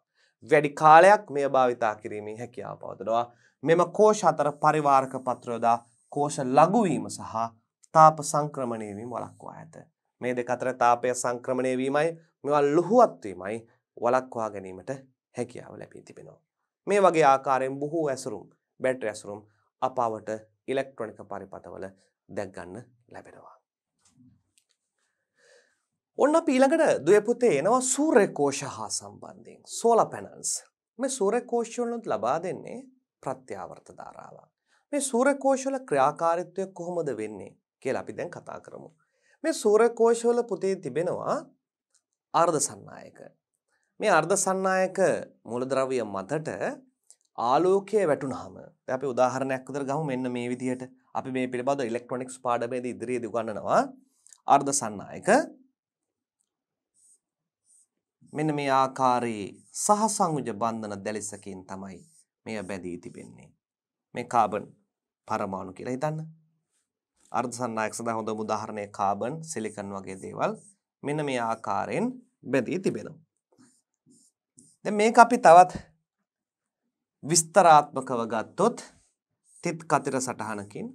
වැඩි කාලයක් මේ භාවිතා කිරීමේ හැකියාව පවතනවා. මෙම කෝෂ අතර පරිවාර්ක පත්‍රයෝදා කෝෂ ලඟුවීම සහ තාප සංක්‍රමණයවීම වලක්වා ඇත. මේ දෙක අතර තාපය සංක්‍රමණය වීමයි මෙවා ලොහුවත්වීමයි වලක්වා ගැනීමට හැකියාව ලැබී තිබෙනවා. මේ වගේ ආකාරයෙන් බොහෝ ඇසුරුම් බැටරි ඇසුරුම් අප අවට ඉලෙක්ට්‍රොනික පරිපථවල දැක් ගන්න ලැබෙනවා. ඔන්න අපි ඊළඟට දුවපුතේ එනවා සූර්යකෝෂ හා සම්බන්ධයෙන් සෝලා පැනල්ස්. මේ සූර්යකෝෂ වලින් ලබා දෙන්නේ ප්‍රත්‍යාවර්ත ධාරාවක්. මේ සූර්යකෝෂ වල ක්‍රියාකාරීත්වය කොහොමද වෙන්නේ කියලා අපි දැන් කතා කරමු. මේ සූර්යකෝෂ වල පුතේ තිබෙනවා අර්ධ සන්නායක. මේ අර්ධ සන්නායක මූලද්‍රව්‍ය මතට ආලෝකය වැටුනහම දැන් අපි උදාහරණයක් විදිහට ගමු මෙන්න මේ විදිහට අපි මේ පිළිබඳව ඉලෙක්ට්‍රොනිකස් පාඩමේදී ඉදිරියේදී උගන්වනවා අර්ධ සන්නායක මෙන්න මේ ආකාරයේ සහසංයුජ බන්ධන දැලිසකින් තමයි මෙය බැඳී තිබෙන්නේ මේ කාබන් පරමාණු කියලා හිතන්න අර්ධ සන්නායක සඳහා හොඳම උදාහරණය කාබන් සිලිකන් වගේ දේවල් මෙන්න මේ ආකාරයෙන් බැඳී තිබෙනවා දැන් මේක අපි තවත් විස්තරාත්මකව ගත්තොත් තිත් කතිර සටහනකින්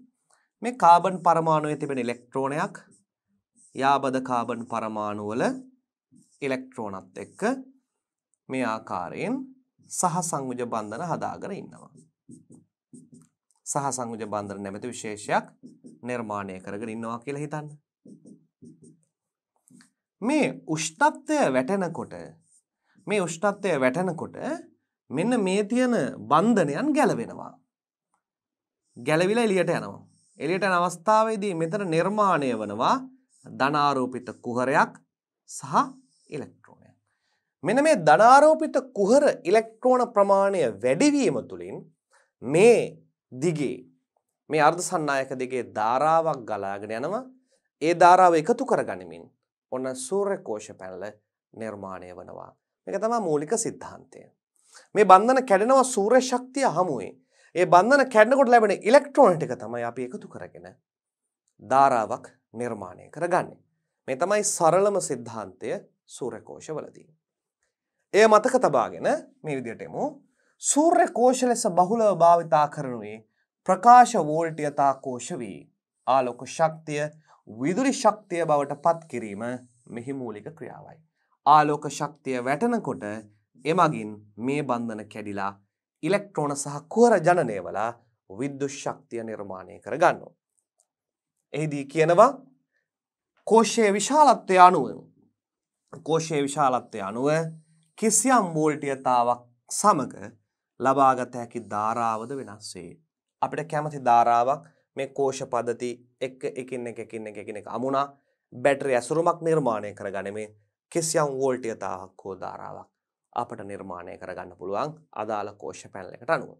මේ කාබන් පරමාණුවේ තිබෙන ඉලෙක්ට්‍රෝනයක් යාබද කාබන් පරමාණු වල ඉලෙක්ට්‍රෝනත් එක්ක මේ ආකාරයෙන් සහසංයුජ බන්ධන හදාගෙන ඉන්නවා. සහසංයුජ බන්ධන නැමැති විශේෂයක් නිර්මාණය කරගෙන ඉන්නවා කියලා හිතන්න. මේ උෂ්ණත්වය වැටෙනකොට මේ උෂ්ණත්වය වැටෙනකොට මෙන්න මේ තියෙන බන්ධනයන් ගැලවෙනවා. ගැලවිලා එළියට යනවා. එළියට යන අවස්ථාවේදී මෙතන නිර්මාණය වෙනවා ධනාරෝපිත කුහරයක් සහ ඉලෙක්ට්‍රෝනයක්. මෙන්න මේ ධනාරෝපිත කුහර ඉලෙක්ට්‍රෝන ප්‍රමාණය වැඩිවීම තුළින් මේ දිගේ මේ අර්ධ සන්නායක දිගේ ධාරාවක් ගලාගෙන යනවා. ඒ ධාරාව එකතු කරගනිමින් ඔන්න සූර්ය කෝෂ පැනල නිර්මාණය වෙනවා. මේක තමයි මූලික સિદ્ધාන්තය. මේ බන්ධන කැඩෙනවා සූර්ය ශක්තිය හමුවේ. ඒ බන්ධන කැඩනකොට ලැබෙන ඉලෙක්ට්‍රෝන ටික තමයි අපි එකතු කරගෙන ධාරාවක් නිර්මාණය කරගන්නේ. මේ තමයි සරලම સિદ્ધාන්තය සූර්යකෝෂවලදී. එය මතක තබාගෙන මේ විදිහට එමු. සූර්යකෝෂ ලෙස බහුලව භාවිතා කරනුයේ ප්‍රකාශ වෝල්ටය තාකෝෂ වී ආලෝක ශක්තිය විදුලි ශක්තිය බවට පත් කිරීම මෙහි මූලික ක්‍රියාවයි. ආලෝක ශක්තිය වැටෙනකොට එමගින් මේ බන්ධන කැඩිලා ඉලෙක්ට්‍රෝන සහ කුවර ජනනය වලා විද්‍යුත් ශක්තිය නිර්මාණය කර ගන්නවා. එහිදී කියනවා කෝෂයේ විශාලත්වය අනුව කෝෂයේ විශාලත්වය අනුව කිසියම් වෝල්ටියතාවක් සමග ලබාගත හැකි ධාරාවද වෙනස් වේ. අපිට කැමති ධාරාවක් මේ කෝෂ පද්ධති එක එකින් එක එකින් එක එකින් එක අමුණා බැටරි ඇසුරුමක් නිර්මාණය කරගනිමින් කිසියම් වෝල්ටියතාවක් හෝ ධාරාවක් අපට නිර්මාණය කරගන්න පුළුවන් අදාළ කෝෂ පැනල් එකට අනුව.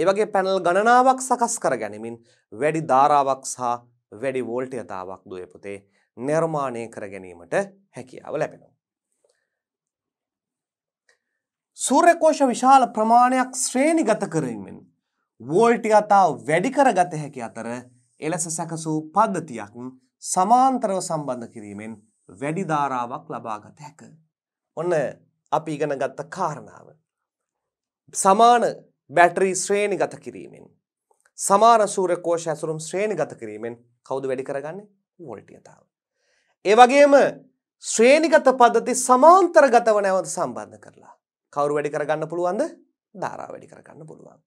ඒ වගේ පැනල් ගණනාවක් සකස් කර ගැනීමින් වැඩි ධාරාවක් සහ වැඩි වෝල්ටයතාවක් දුවේ පුතේ නිර්මාණය කර ගැනීමට හැකියාව ලැබෙනවා. සූර්යකෝෂ විශාල ප්‍රමාණයක් ශ්‍රේණිගත කරමින් වෝල්ටි අතා වැඩි කරගත හැකි අතර එලෙස සැකසූ පද්ධතියක් සමාන්තරව සම්බන්ධ කිරීමෙන් වැඩි ධාරාවක් ලබාගත හැක. ඔන්න අපි ඉගෙන ගත්ත කාරණාව. සමාන බැටරී ශ්‍රේණි ගත කිරීමෙන්. සමාන සූරකෝෂ ඇසුරුම් ශ්‍රේණි ගත කිරීමෙන් කවුද වැඩි කරගන්නේ වොල්ටියතාව. ඒවගේම ශ්‍රේණිගත පද්ධති සමාන්තරගතව නැවත සම්බන්ධ කරලා. කවරු වැඩි කරගන්න පුළුවන්ද ධාරා වැඩි කරගන්න පුළුවන්.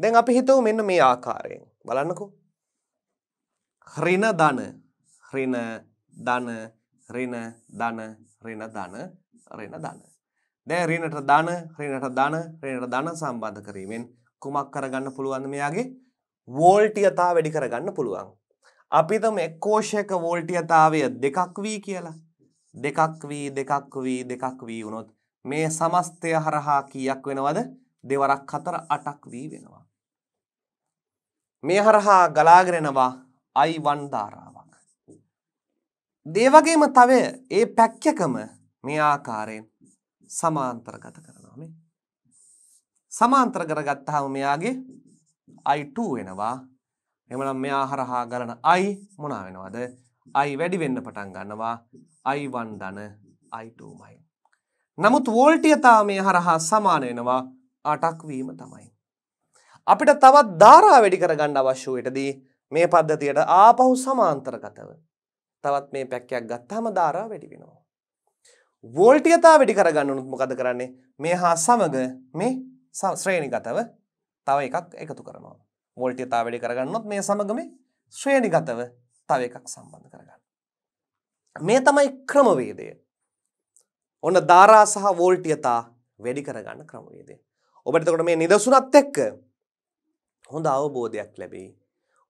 දැන් අපි හිතව මෙන්න මේ ආකාරයෙන් බලන්නකෝ. හරින ධන හරින ධන රින ධන රින ධන රින ධන දැන් ඍණට ධන ඍණට ධන ඍණට ධන සම්බන්ධ කිරීමෙන් කුමක් කරගන්න පුළුවන්ද මෙයාගේ වෝල්ටීයතාව වැඩි කරගන්න පුළුවන්. අපි හිතමු එක්කෝෂයක වෝල්ටීයතාවය දෙකක් වී කියලා. දෙකක් වී දෙකක් වී දෙකක් වී වුණොත් මේ සමස්තය හරහා කීයක් වෙනවද? දෙවරක් හතර අටක් වී වෙනවා. මේ හරහා ගලාගෙනනවා I1 ධාරාවක්. දේ වගේම තව ඒ පැක්කකම මේ ආකාරයෙන් සමාන්තරගත කරනවා මේ. සමාන්තර කරගත්තාම මෙයාගේ i2 වෙනවා. එහෙමනම් මෙයා හරහා ගලන i මොනවා වෙනවද? i වැඩි වෙන්න පටන් ගන්නවා. i1 ධන i2යි. නමුත් වෝල්ටීයතාවය හරහා සමාන වෙනවා 8ක් වීම තමයි. අපිට තවත් ධාරා වැඩි කරගන්න අවශ්‍ය වෙටදී මේ පද්ධතියට ආපහු සමාන්තරගතව තවත් මේ පැක්කයක් ගත්තාම ධාරා වැඩි වෙනවා. වෝල්ටියතා වැඩි කරගන්න උනුත් මොකද කරන්නේ මේ හා සමග මේ ශ්‍රේණිගතව තව එකක් එකතු කරනවා. වෝල්ටියතා වැඩි කරගන්නොත් මේ සමග මේ ශ්‍රේණිගතව තව එකක් සම්බන්ධ කරගන්න. මේ තමයි ක්‍රමවේදය. ඔන්න ධාරා සහ වෝල්ටියතා වැඩි කරගන්න ක්‍රමවේදය. ඔබට එතකොට මේ නිදසුනත් එක්ක හොඳ අවබෝධයක් ලැබෙයි.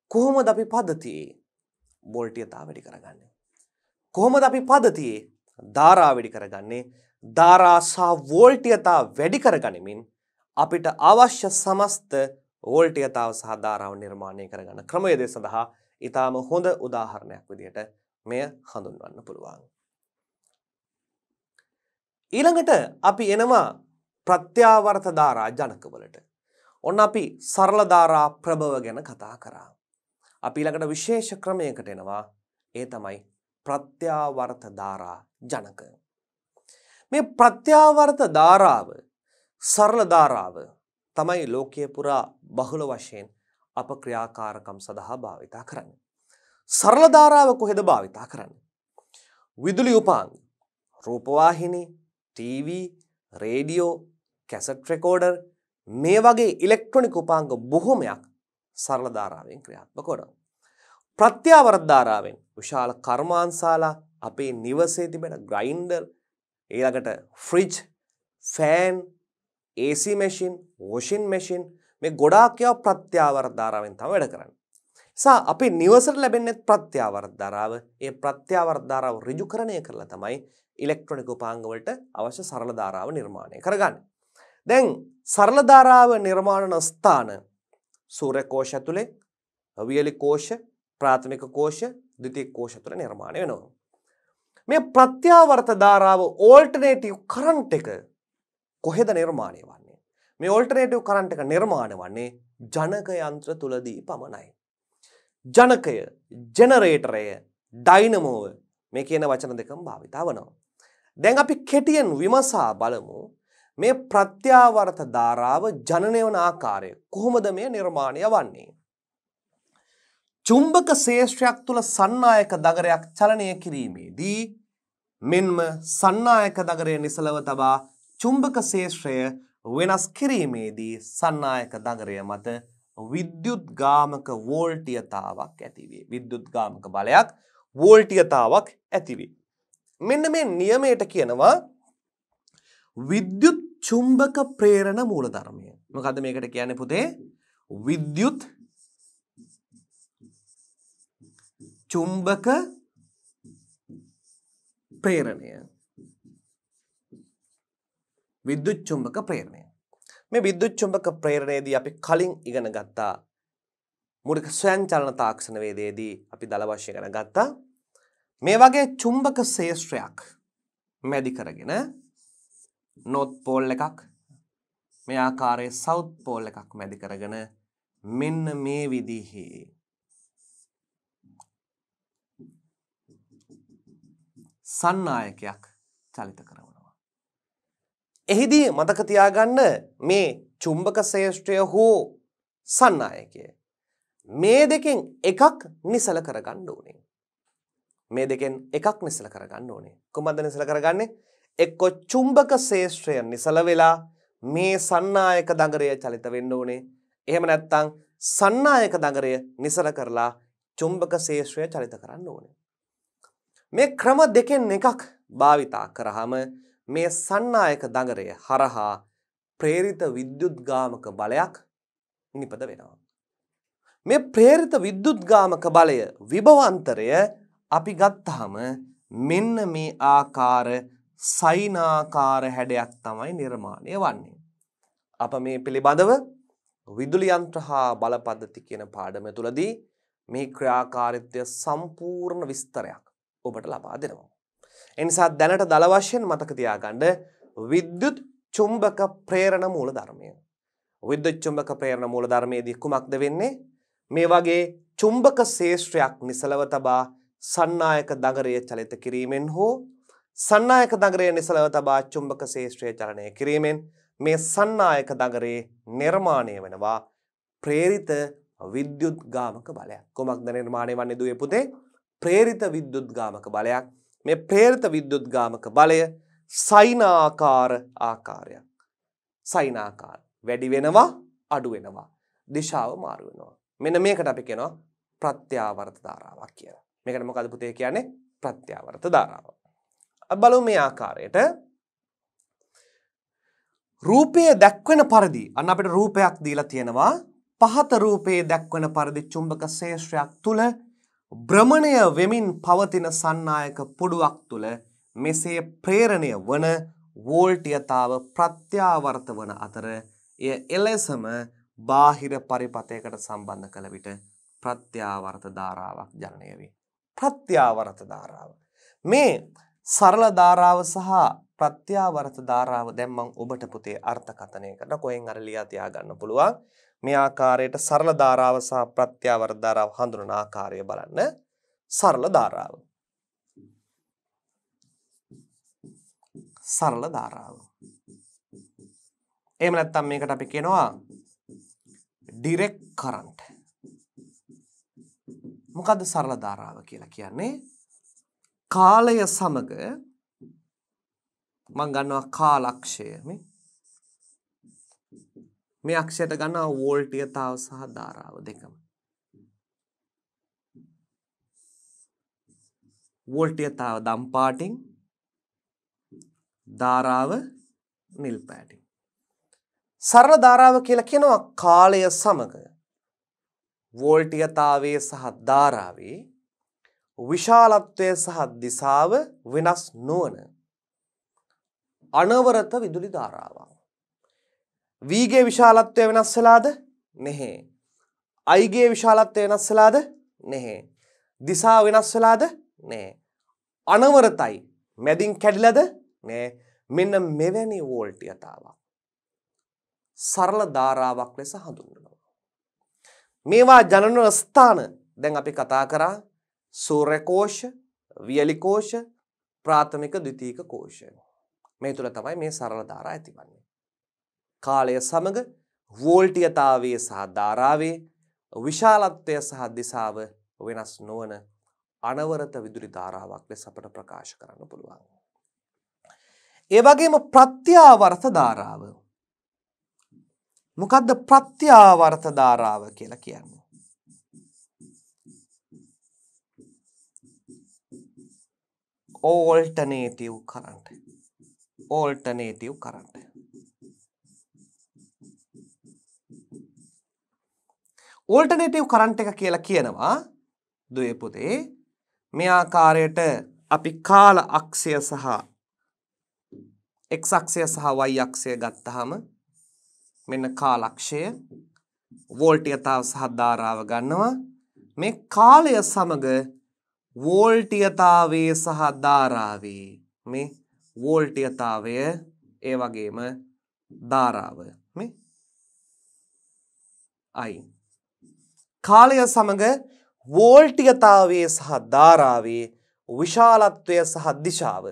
කොහොමද අපි පද්ධතියේ වෝල්ටියතා වැඩි කරගන්නේ? කොහොමද අපි පද්ධතියේ ධාරා වැඩි කරගන්නේ ධාරා සහ වෝල්ටයතා වැඩි කරගනිමින් අපිට අවශ්‍ය සමස්ත වෝල්ටයතාව සහ ධාරාව නිර්මාණය කරගන්න ක්‍රමයදේ සඳහා ඉතාම හොඳ උදාහරණයක් විදියට මෙය හඳුන්වන්න පුළුවන්. ඊළඟට අපි එනවා ප්‍රත්‍යාවර්ථ ධාරා ජනකවලට. ඔන්න අපි සරලධාරා ප්‍රභව ගැන කතා කරා. අපි ළඟට විශේෂ ක්‍රමයකට එනවා ඒ තමයි ප්‍රත්‍යාවර්ත ධාරා ජනක. මේ ප්‍රත්‍යාවර්ත ධාරාව සරල ධාරාව තමයි ලෝකය පුරා බහුල වශයෙන් අප ක්‍රියාකාරකම් සඳහා භාවිතා කරන්න. සරල ධාරාව කොහෙද භාවිතා කරන්න. විදුලි උපාංග රූපවාහිනි TV රේඩියෝ කැසට් රෙකෝඩර් මේ වගේ ඉලෙක්ට්‍රොනික උපාංග බොහොමයක් සරල ධාරාවෙන් ක්‍රියාත්මක වෙනවා. ප්‍රත්‍යාවරධාරාවෙන් විශාල කර්මාන්ශාලා අපේ නිවසේ තිබෙන ග්‍රයින්ඩර් ඊළඟට fridge fan AC machine washing machine මේ ගොඩාක් ඒවා ප්‍රත්‍යාවරධාරාවෙන් තමයි වැඩ කරන්නේ. සා අපේ නිවසට ලැබෙන්නේ ප්‍රත්‍යාවරධාරාව. ඒ ප්‍රත්‍යාවරධාරාව ඍජු කරණය කරලා තමයි ඉලෙක්ට්‍රොනික උපාංග වලට අවශ්‍ය සරල ධාරාව නිර්මාණය කරගන්නේ. දැන් සරල ධාරාව නිර්මාණන ස්ථාන සූර්ය කෝෂ ඇතුලේ, අවියලි කෝෂ, ප්‍රාථමික කෝෂ දෙතික් කෝෂ තුළ නිර්මාණය වෙනවා. මේ ප්‍රත්‍යාවර්ත ධාරාව ඕල්ටනේටව් කරන්ට් එක කොහෙද නිර්මාණය වන්නේ. මේ ඕල්ටනේටව් කරන්ට් එක නිර්මාණ වන්නේ ජනක යන්ත්‍ර තුළදී පමණයි. ජනකය ජනරේටරය ඩයිනමෝව මේ කියන වචන දෙකම භාවිතා වනවා. දැන් අපි කෙටියෙන් විමසා බලමු මේ ප්‍රත්‍යාවර්ත ධාරාව ජනනය වන ආකාරය කොහොමද මේ නිර්මාණය වන්නේ. චුම්බක ශේෂ්ත්‍රයක් තුළ සන්නායක දගරයක් චලනය කිරීමේදී මෙන්ම සන්නායක දගරය නිසලව තබා චුම්බක ශේෂ්ත්‍රය වෙනස් කිරීමේදී සන්නායක දගරය මත විද්‍යුත්ගාමක වෝල්ටියතාවක් ඇතිවේ. විද්‍යුත්ගාමක බලයක් වෝල්ටියතාවක් ඇතිවේ. මෙන්න මේ නියමයට කියනවා විද්‍යුත් චුම්බක ප්‍රේරණ මූලධර්මය. මොකද මේකට කියන්නේ පුතේ විද්‍යුත් චුම්බක ප්‍රේරණය විද්‍යුත් චුම්බක ප්‍රේරණය මේ විද්‍යුත් චුම්බක ප්‍රේරණයේදී අපි කලින් ඉගෙන ගත්තා මූලික ස්වයංචලන තාක්ෂණ වේදයේදී අපි දල වශයෙන් ඉගෙන ගත්තා මේ වගේ චුම්බක ශේෂ්ත්‍රයක් මැදි කරගෙන නොත් පෝල් එකක් මේ ආකාරයේ සවුත් පෝල් එකක් මැදි කරගෙන මෙන්න මේ විදිහේ සන්නායකයක් චලිත කරනවා. එහිදී මතක තියාගන්න මේ චුම්බක ශේෂ්ත්‍රය හෝ සන්නායකය මේ දෙකෙන් එකක් නිසල කරගන්න ඕනේ. මේ දෙකෙන් එකක් නිසල කරගන්න ඕනේ. කොහොමද නිසල කරගන්නේ? එක්ක චුම්බක ශේෂ්ත්‍රය නිසල වෙලා මේ සන්නායක දඟරය චලිත වෙන්න ඕනේ. එහෙම නැත්නම් සන්නායක දඟරය නිසල කරලා චුම්බක ශේෂ්ත්‍රය චලිත කරන්න ඕනේ. මේ ක්‍රම දෙකෙන් එකක් භාවිතා කරාම මේ සන්නායක දගරය හරහා ප්‍රේරිත විද්‍යුත්ගාමක බලයක් නිපද වෙනවා. මේ ප්‍රේරිත විද්‍යුත්ගාමක බලය විභවන්තරය අපි ගත්තාම මෙන්න මේ ආකාර සයිනාකාර හැඩයක් තමයි නිර්මාණය වන්නේ. අප මේ පිළිබඳව විදුලි යන්ත්‍ර හා බලපද්ධති කියන පාඩම තුළදී මේ ක්‍රියාකාරීත්වය සම්පූර්ණ විස්තරයක් ඔබට ලබා දෙනවා. එනිසා දැනට දල වශයෙන් මතක තියාගන්න විද්‍යුත් චුම්බක ප්‍රේරණ මූලධර්මය. විද්‍යුත් චුම්බක ප්‍රේරණ මූලධර්මයේදී කුමක්ද වෙන්නේ? මේ වගේ චුම්බක ශේෂ්ත්‍රයක් නිසලව තබා සන්නායක දගරය චලිත කිරීමෙන් හෝ සන්නායක දගරය නිසලව තබා චුම්බක ශේෂ්ත්‍රය චලනය කිරීමෙන් මේ සන්නායක දගරේ නිර්මාණය වෙනවා ප්‍රේරිත විද්‍යුත් ගාමක බලයක්. කොමක්ද නිර්මාණය වන්නේ දුවේ පුතේ? ප්‍රේරිත විද්‍යුද්ගාමක බලයක් මේ ප්‍රේරිත විද්‍යුද්ගාමක බලය සයිනාකාර ආකාරයක් සයිනාකාර වැඩි වෙනවා අඩු වෙනවා දිශාව මාරු වෙනවා මෙන්න මේකට අපි කියනවා ප්‍රත්‍යාවර්ත ධාරාවක් කියලා මේකට මොකද පුතේ කියන්නේ ප්‍රත්‍යාවර්ත ධාරාව අපි බලමු මේ ආකාරයට රූපය දැක්වෙන පරිදි අන්න අපිට රූපයක් දීලා තියෙනවා පහත රූපයේ දැක්වෙන පරිදි චුම්බක ශේෂ්‍රයක් තුල භ්‍රමණය වෙමින් පවතින සන්නායක පුඩුවක් තුළ මෙසේ ප්‍රේරණය වන වෝල්ටියතාව ප්‍රත්‍යාවර්ත වන අතර එය එලෙසම බාහිර පරිපතයකට සම්බන්ධ කළ විට ප්‍රත්‍යාවර්ත ධාරාවක් ජනනය වේ. ප්‍රත්‍යාවර්ත ධාරාව. මේ සරල ධාරාව සහ ප්‍රත්‍යාවර්ත ධාරාව දැම්මං ඔබට පුතේ අර්ථකථනයකට කොහෙන් අර ලියා තියාගන්න පුළුවන්. මේ ආකාරයට සරල ධාරාව සහ ප්‍රත්‍යාවර ධාරාව හඳුනන ආකාරය බලන්න. සරල ධාරාව. සරල ධාරාව. එහෙම නැත්නම් මේකට අපි කියනවා ඩිරෙක්ට් කරන්ට්. මොකද්ද සරල ධාරාව කියලා කියන්නේ? කාලය සමග මම ගන්නවා කාලක්ෂය මේ මේ අක්ෂයට ගන්නවා වෝල්ටීය තාව සහ ධාරාව දෙකම. වෝල්ටීය තාව දම් පාටින් ධාරාව නිල් පැටින්. සරල ධාරාව කියලා කියනවා කාලය සමග වෝල්ටීයතාවයේ සහ ධාරාවේ විශාලත්වය සහ දිසාව වෙනස් නොවන අනවරත විදුලි ධාරාවක්. වීගේ විශාලත්වය වෙනස්සලාද නැහැ. අයිගේ විශාලත්වය වෙනස්සලාද නැහැ. දිසා වෙනස්සලාද නැහැ. අනවරතයි මැදින් කැඩිලද නෑ මෙන්න මෙවැනි වෝල්ට් යතාවක් සරල ධාරාවක් ලෙස හඳුන්වනවා. මේවා ජනන ස්ථාන දැන් අපි කතා කරා සූර්යකෝෂ, වියලිකෝෂ, ප්‍රාථමික ද්විතීක කෝෂ. මේ තුල තමයි මේ සරල ධාරා ඇතිවන්නේ. කාලය සමඟ වෝල්ටියතාවයේ සහ ධාරාවේ විශාලත්වය සහ දිසාව වෙනස් නොවන අනවරත විදුලි ධාරාවක් ලෙස අපට ප්‍රකාශ කරන්න පුළුවන්. ඒ වගේම ප්‍රත්‍යාවර්ථ ධාරාව. මොකද්ද ප්‍රත්‍යාවර්ථ ධාරාව කියලා කියන්නේ? alternative current alternative current alternative current එක කියලා කියනවා දුවේ පුතේ මේ ආකාරයට අපි කාල අක්ෂය සහ එක් අක්ෂය සහ වයි අක්ෂය ගත්තහම මෙන්න කාලක්ෂය වෝල්ටියතාව සහ ධාරාව ගන්නවා මේ කාලය සමග වෝල්ටියතාවේ සහ ධාරාවේ මේ වෝල්ටියතාවය ඒ වගේම ධාරාව මේ අයි කාලය සමඟ වෝල්ටිගතාවේ සහ ධාරාවේ විශාලත්වය සහ දිශාව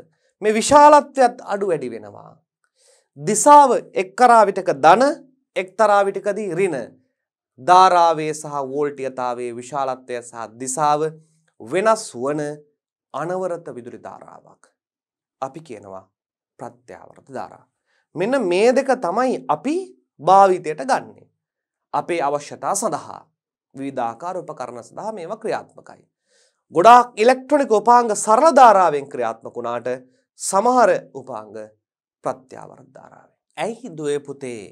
මේ විශාලත්වයත් අඩු වැඩි වෙනවා. දිසාව එක්කරාවිටක ධන එක්තරාවිටකදී රින ධාරාවේ සහ වෝල්ටිගතාවේ විශාලත්වය සහ දිසාව වෙනස් වන අනවරත විදුලි ධාරාවක්. අපි කියනවා ප්‍රත්‍යාවරත ධාරා. මෙන්න මේ දෙක තමයි අපි භාවිතයට ගන්නේ. අපේ අවශ්‍යතා සඳහා විධාකාර උපකරණ සඳහා මේවා ක්‍රියාත්මකයි. ගොඩාක් ඉලෙක්ට්‍රොනික උපාංග සරල ධාරාවෙන් ක්‍රියාත්මක වුණාට සමහර උපාංග ප්‍රත්‍යාවර්ත ධාරාවෙන්. ඇයි හිදුවේ පුතේ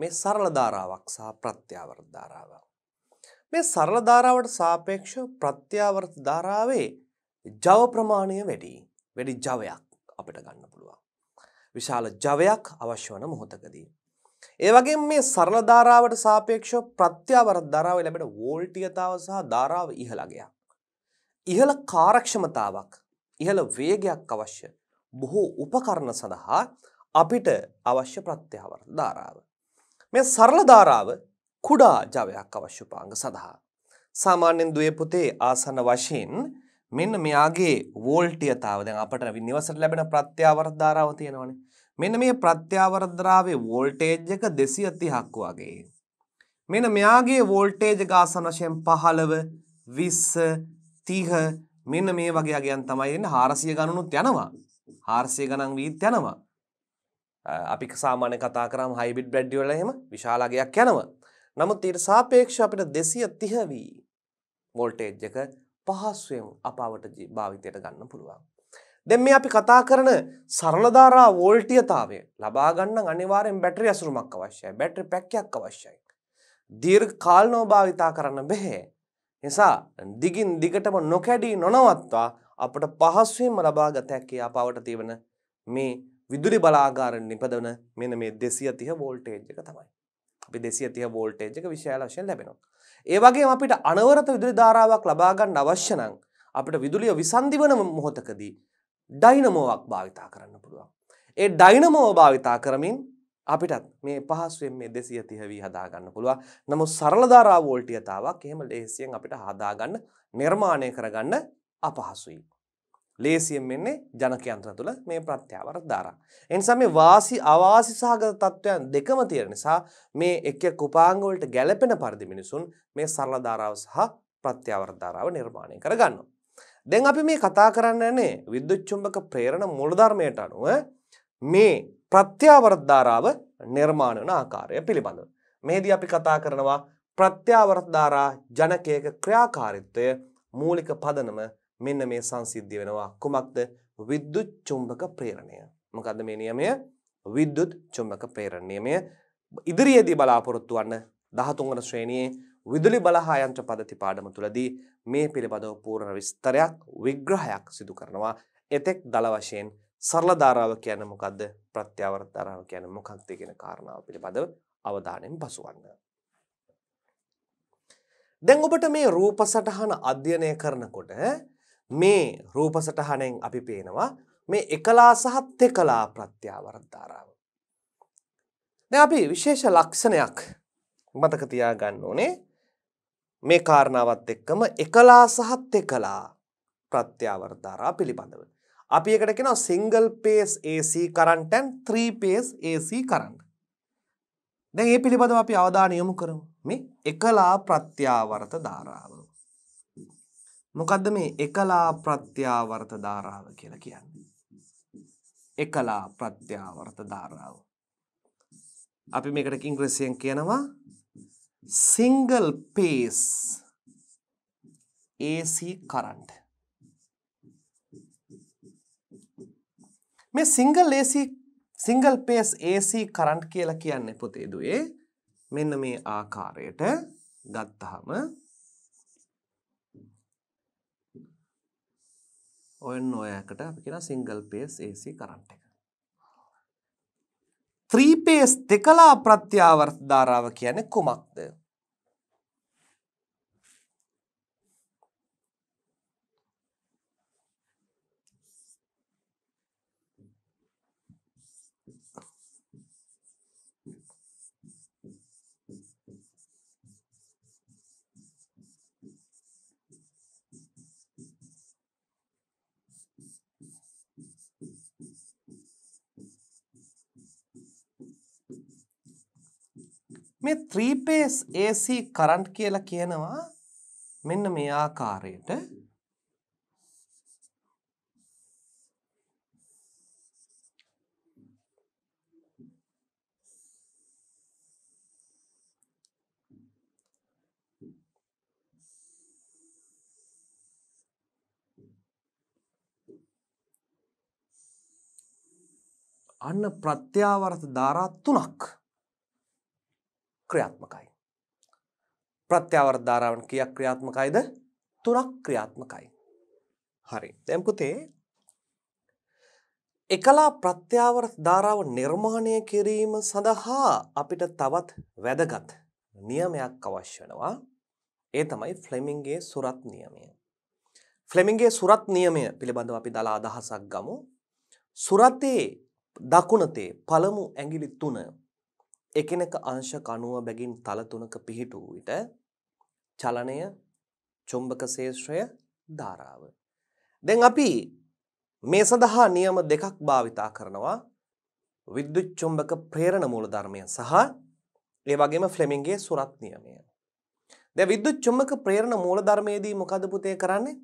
මේ සරල ධාරාවක් සහ ප්‍රත්‍යාවර්ත ධාරාවක්. මේ සරල ධාරාවට සාපේක්ෂව ප්‍රත්‍යාවර්ත ධාරාවේ ජව ප්‍රමාණය වැඩි. වැඩි ජවයක් අපිට ගන්න පුළුවන්. විශාල ජවයක් අවශ්‍ය වන මොහොතකදී ඒවගේ මේ සරල ධාරාවට සාපේක්ෂ ප්‍රත්‍යාවර ධරාව ලැබෙන වෝල්ටියතාව සහ ධාරාව ඉහළගයක්. ඉහළ කාරක්ෂමතාවක් ඉහළ වේගයක් අවශ්‍ය බොහෝ උපකරණ සඳහා අපිට අවශ්‍ය ප්‍රත්‍යාවර ධාරාව. මේ සරල ධාරාව කුඩා ජවයක් අවශ්‍යපාංග සඳහා. සාමාන්‍යෙන් දුවේ පුතේ ආසන වශයෙන් මෙන්න මෙයාගේ වෝල්ටියතාව දැන් අපට නිවසට ලැබෙන ප්‍රත්‍යාවර ධාරාව තියෙනවනේ මෙන්න මේ ප්‍රත්‍යාවරද්‍රාවේ වෝල්ටේජ් එක 230ක් වගේ. මෙන්න මෙයාගේ වෝල්ටේජ් ගාසන වශයෙන් 15 20 30 මෙන්න මේ වගේ අගයන් තමයි එන්නේ 400 ගණනුත් යනවා. 400 ගණන් වීත් යනවා. අපි සාමාන්‍ය කතා කරාම හයිබ්‍රිඩ් බ්‍රෙඩ් වල එහෙම විශාල අගයක් යනවා. නමුත් ඊට සාපේක්ෂව අපිට 230 වී වෝල්ටේජ් එක පහසුවෙන් අපාවට භාවිතයට ගන්න පුළුවන්. දැන් මේ අපි කතා කරන සරල ධාරා වෝල්ටීයතාවය ලබා ගන්න අනිවාර්යෙන් බැටරි අසුරුමක් අවශ්‍යයි. බැටරි පැක්කයක් අවශ්‍යයි. දීර්ඝ කාලනෝ භාවිතා කරන්න බැහැ. නිසා දිගින් දිගටම නොකැඩී නොනවත්වා අපට පහසුවෙන්ම ලබා ගත හැකි අපාවට තියෙන මේ විදුලි බලාගාරෙන් නිපදවන මෙන්න මේ 230 වෝල්ටේජ් එක තමයි. අපි 230 වෝල්ටේජ් එක විශාල වශයෙන් ලැබෙනවා. ඒ වගේම අපිට අනවරත විදුලි ධාරාවක් ලබා ගන්න අවශ්‍ය නම් අපිට විදුලිය විසන්ධි වන මොහොතකදී ඩයිනමෝවක් භාවිතා කරන්න පුළුවන්. ඒ ඩයිනමෝ භාවිතා කරමින් අපිටත් මේ පහසුවෙන් මේ දෙසිය තිහවී හදාගන්න පුළුවන් නමුත් සරලධාරා වෝල්ටියතාවක් එහෙම ලේසියෙන් අපිට හදාගන්න නිර්මාණය කරගන්න අපහසුයි. ලේසියෙන් මෙන්නේ ජනකයන්ත්‍ර තුළ මේ ප්‍රත්‍යාවර ධාරා. එනිසා මේ වාසි අවාසි සහගත තත්ත්වයන් දෙකම තියෙන නිසා මේ එක් එක් උපාංගවලට ගැලපෙන පරිදි මිනිසුන් මේ සරලධාරාව සහ ප්‍රත්‍යාවර ධාරාව නිර්මාණය කරගන්නවා. දැන් අපි මේ කතා කරන්න නේ විද්‍යුච්චුම්භක ප්‍රේරණ මුලධර්මයට අනුව මේ ප්‍රත්‍යාවරධාරාව නිර්මාණ වන ආකාරය පිළිබඳව. මෙහිදී අපි කතා කරනවා ප්‍රත්‍යාවරධාරා ජනකයක ක්‍රියාකාරීත්වය මූලික පදනම මෙන්න මේ සංසිද්ධිය වෙනවා කුමක්ද විද්‍යුත් චුම්බක ප්‍රේරණය. මොකද්ද මේ නියමය? විද්‍යුත් චුම්බක ප්‍රේරණ නියමය. ඉදිරියේදී බලාපොරොත්තු වන්න 13 වන ශ්‍රේණියේ විදුලි බලහා යන්ත්‍ර පද්ධති පාඩම තුළදී මේ පිළිබඳව පූර්ණ විස්තරයක් විග්‍රහයක් සිදු කරනවා. එතෙක් දල වශයෙන් සරල ධාරාව කියන්නේ මොකද්ද? ප්‍රත්‍යවර්ත ධාරාව කියන්නේ මොකක්ද කියන කාරණාව පිළිබඳව අවධානයෙන් පසුවන්න. දැන් ඔබට මේ රූප සටහන අධ්‍යයනය කරනකොට මේ රූප සටහනෙන් අපි පේනවා මේ එකලා සහ තෙකලා ප්‍රත්‍යවර්ත ධාරාව. දැන් අපි විශේෂ ලක්ෂණයක් මතක තියාගන්න ඕනේ මේ කාරණාවත් එක්කම එකලා සහත් එකලා ප්‍රත්‍යාවර්ධාරා පිළිබඳව. අපි එකට කෙන සිංගල් පේස් AC කරන්ටන් 3 පේස් AC කරන්න. දැන් ඒ පිළිබඳව අපි අවධානය යොමු කරමු. මේ එකලා ප්‍රත්‍යාවර්ත ධාරාව. මොකද්ද මේ එකලා ප්‍රත්‍යාවර්ත ධාරාව කියලා කියන්නේ? එකලා ප්‍රත්‍යාවර්ත ධාරාව. අපි මේකට ඉංග්‍රීසියෙන් කියනවා single phase AC current. මේ single AC single phase AC current කියලා කියන්නේ පුතේ දුවේ මෙන්න මේ ආකාරයට ගත්තහම ඔයන් ඔයකට අපි කියන single phase AC current three phase දෙකලා ප්‍රත්‍යාවර්ත ධාරාව කියන්නේ කුමක්ද? මේ 3 phase AC current කියලා කියනවා මෙන්න මේ ආකාරයට අන්න ප්‍රත්‍යාවර්ත ධාරා තුනක් ක්‍රියාත්මකයි. ප්‍රත්‍යවර්ත ධාරාවන් කීයක් ක්‍රියාත්මකයිද? තුනක් ක්‍රියාත්මකයි. හරි. දැන් පුතේ එකලා ප්‍රත්‍යවර්ත ධාරාව නිර්මාණය කිරීම සඳහා අපිට තවත් වැදගත් නියමයක් අවශ්‍ය වෙනවා. ඒ තමයි ෆ්ලෙමින්ගේ සුරත් නියමය. ෆ්ලෙමින්ගේ සුරත් නියමය පිළිබඳව අපි දලා අදහසක් ගමු. සුරතේ දකුණතේ පළමු ඇඟිලි තුන එකිනෙක අංශ 90 බැගින් තල තුනක පිහිට වූ විට චලනය චුම්බක ශේෂ්ත්‍රය ධාරාව. දැන් අපි මේ සඳහා නියම දෙකක් භාවිතා කරනවා විද්‍යුත් චුම්බක ප්‍රේරණ මූල ධර්මය සහ ඒ වගේම ෆ්ලෙමින්ගේ සුරත් නියමය. දැන් විද්‍යුත් චුම්බක ප්‍රේරණ මූල ධර්මයේදී මොකද පුතේ කරන්නේ?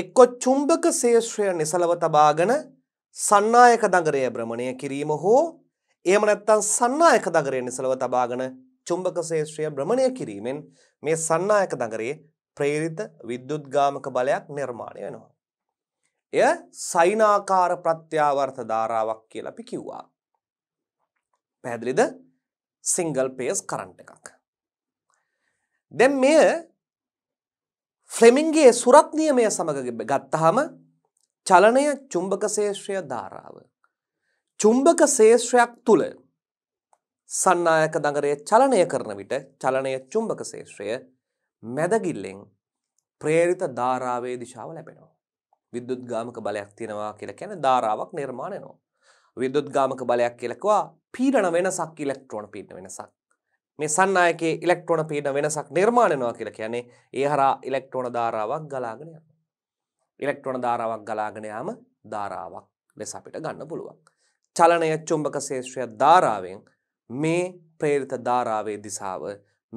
එක්ක චුම්බක ශේෂ්ත්‍රය නිසලව තබාගෙන සන්නායක දඟරය භ්‍රමණය කිරීම හෝ එහෙම නැත්නම් සන්නායක දගරේ නිසලව තබාගෙන චුම්බක ශේෂ්ත්‍රය භ්‍රමණය කිරීමෙන් මේ සන්නායක දගරේ ප්‍රේරිත විද්‍යුත්ගාමක බලයක් නිර්මාණය වෙනවා. එය සයිනාකාර ප්‍රත්‍යාවර්ථ ධාරාවක් කියලා අපි කිව්වා. පැහැදිලිද? සිංගල් පේස් කරන්ට් එකක්. දැන් මෙය ෆ්ලෙමින්ගේ සුරත් නියමය සමග ගත්තාම චලනය චුම්බක ශේෂ්ත්‍රය ධාරාව චුම්බක ශේෂ්‍රයක් තුළ සන්නායක දඟරය චලනය කරන විට චලනය චුම්බක ශේෂ්‍රය මැදගිල්ලෙන් ප්‍රේරිත ධාරාවේ දිශාව ලැබෙනවා. විද්‍යුත් ගාමක බලයක් තියෙනවා කියලා කියන ධාරාවක් නිර්මාණයනවා. විද්‍යුත් ගාමක බලයක් කියලකවා පීඩන වෙනසක් ඉලෙක්ට්‍රෝන පීඩන වෙනසක්. මේ සන්නායකේ ඉලෙක්ට්‍රෝන පීඩන වෙනසක් නිර්මාණයනවා කියලා කියන්නේ ඒ හරා ඉලෙක්ට්‍රෝන ධාරාවක් ගලාගෙන යනවා. ඉලෙක්ට්‍රෝන ධාරාවක් ගලාගෙන යාම ධාරාවක් ලෙස අපිට ගන්න පුළුවන්. චලනය චුම්බක ශේෂ්‍රය ධාරාවෙන් මේ ප්‍රේරිත ධාරාවේ දිසාව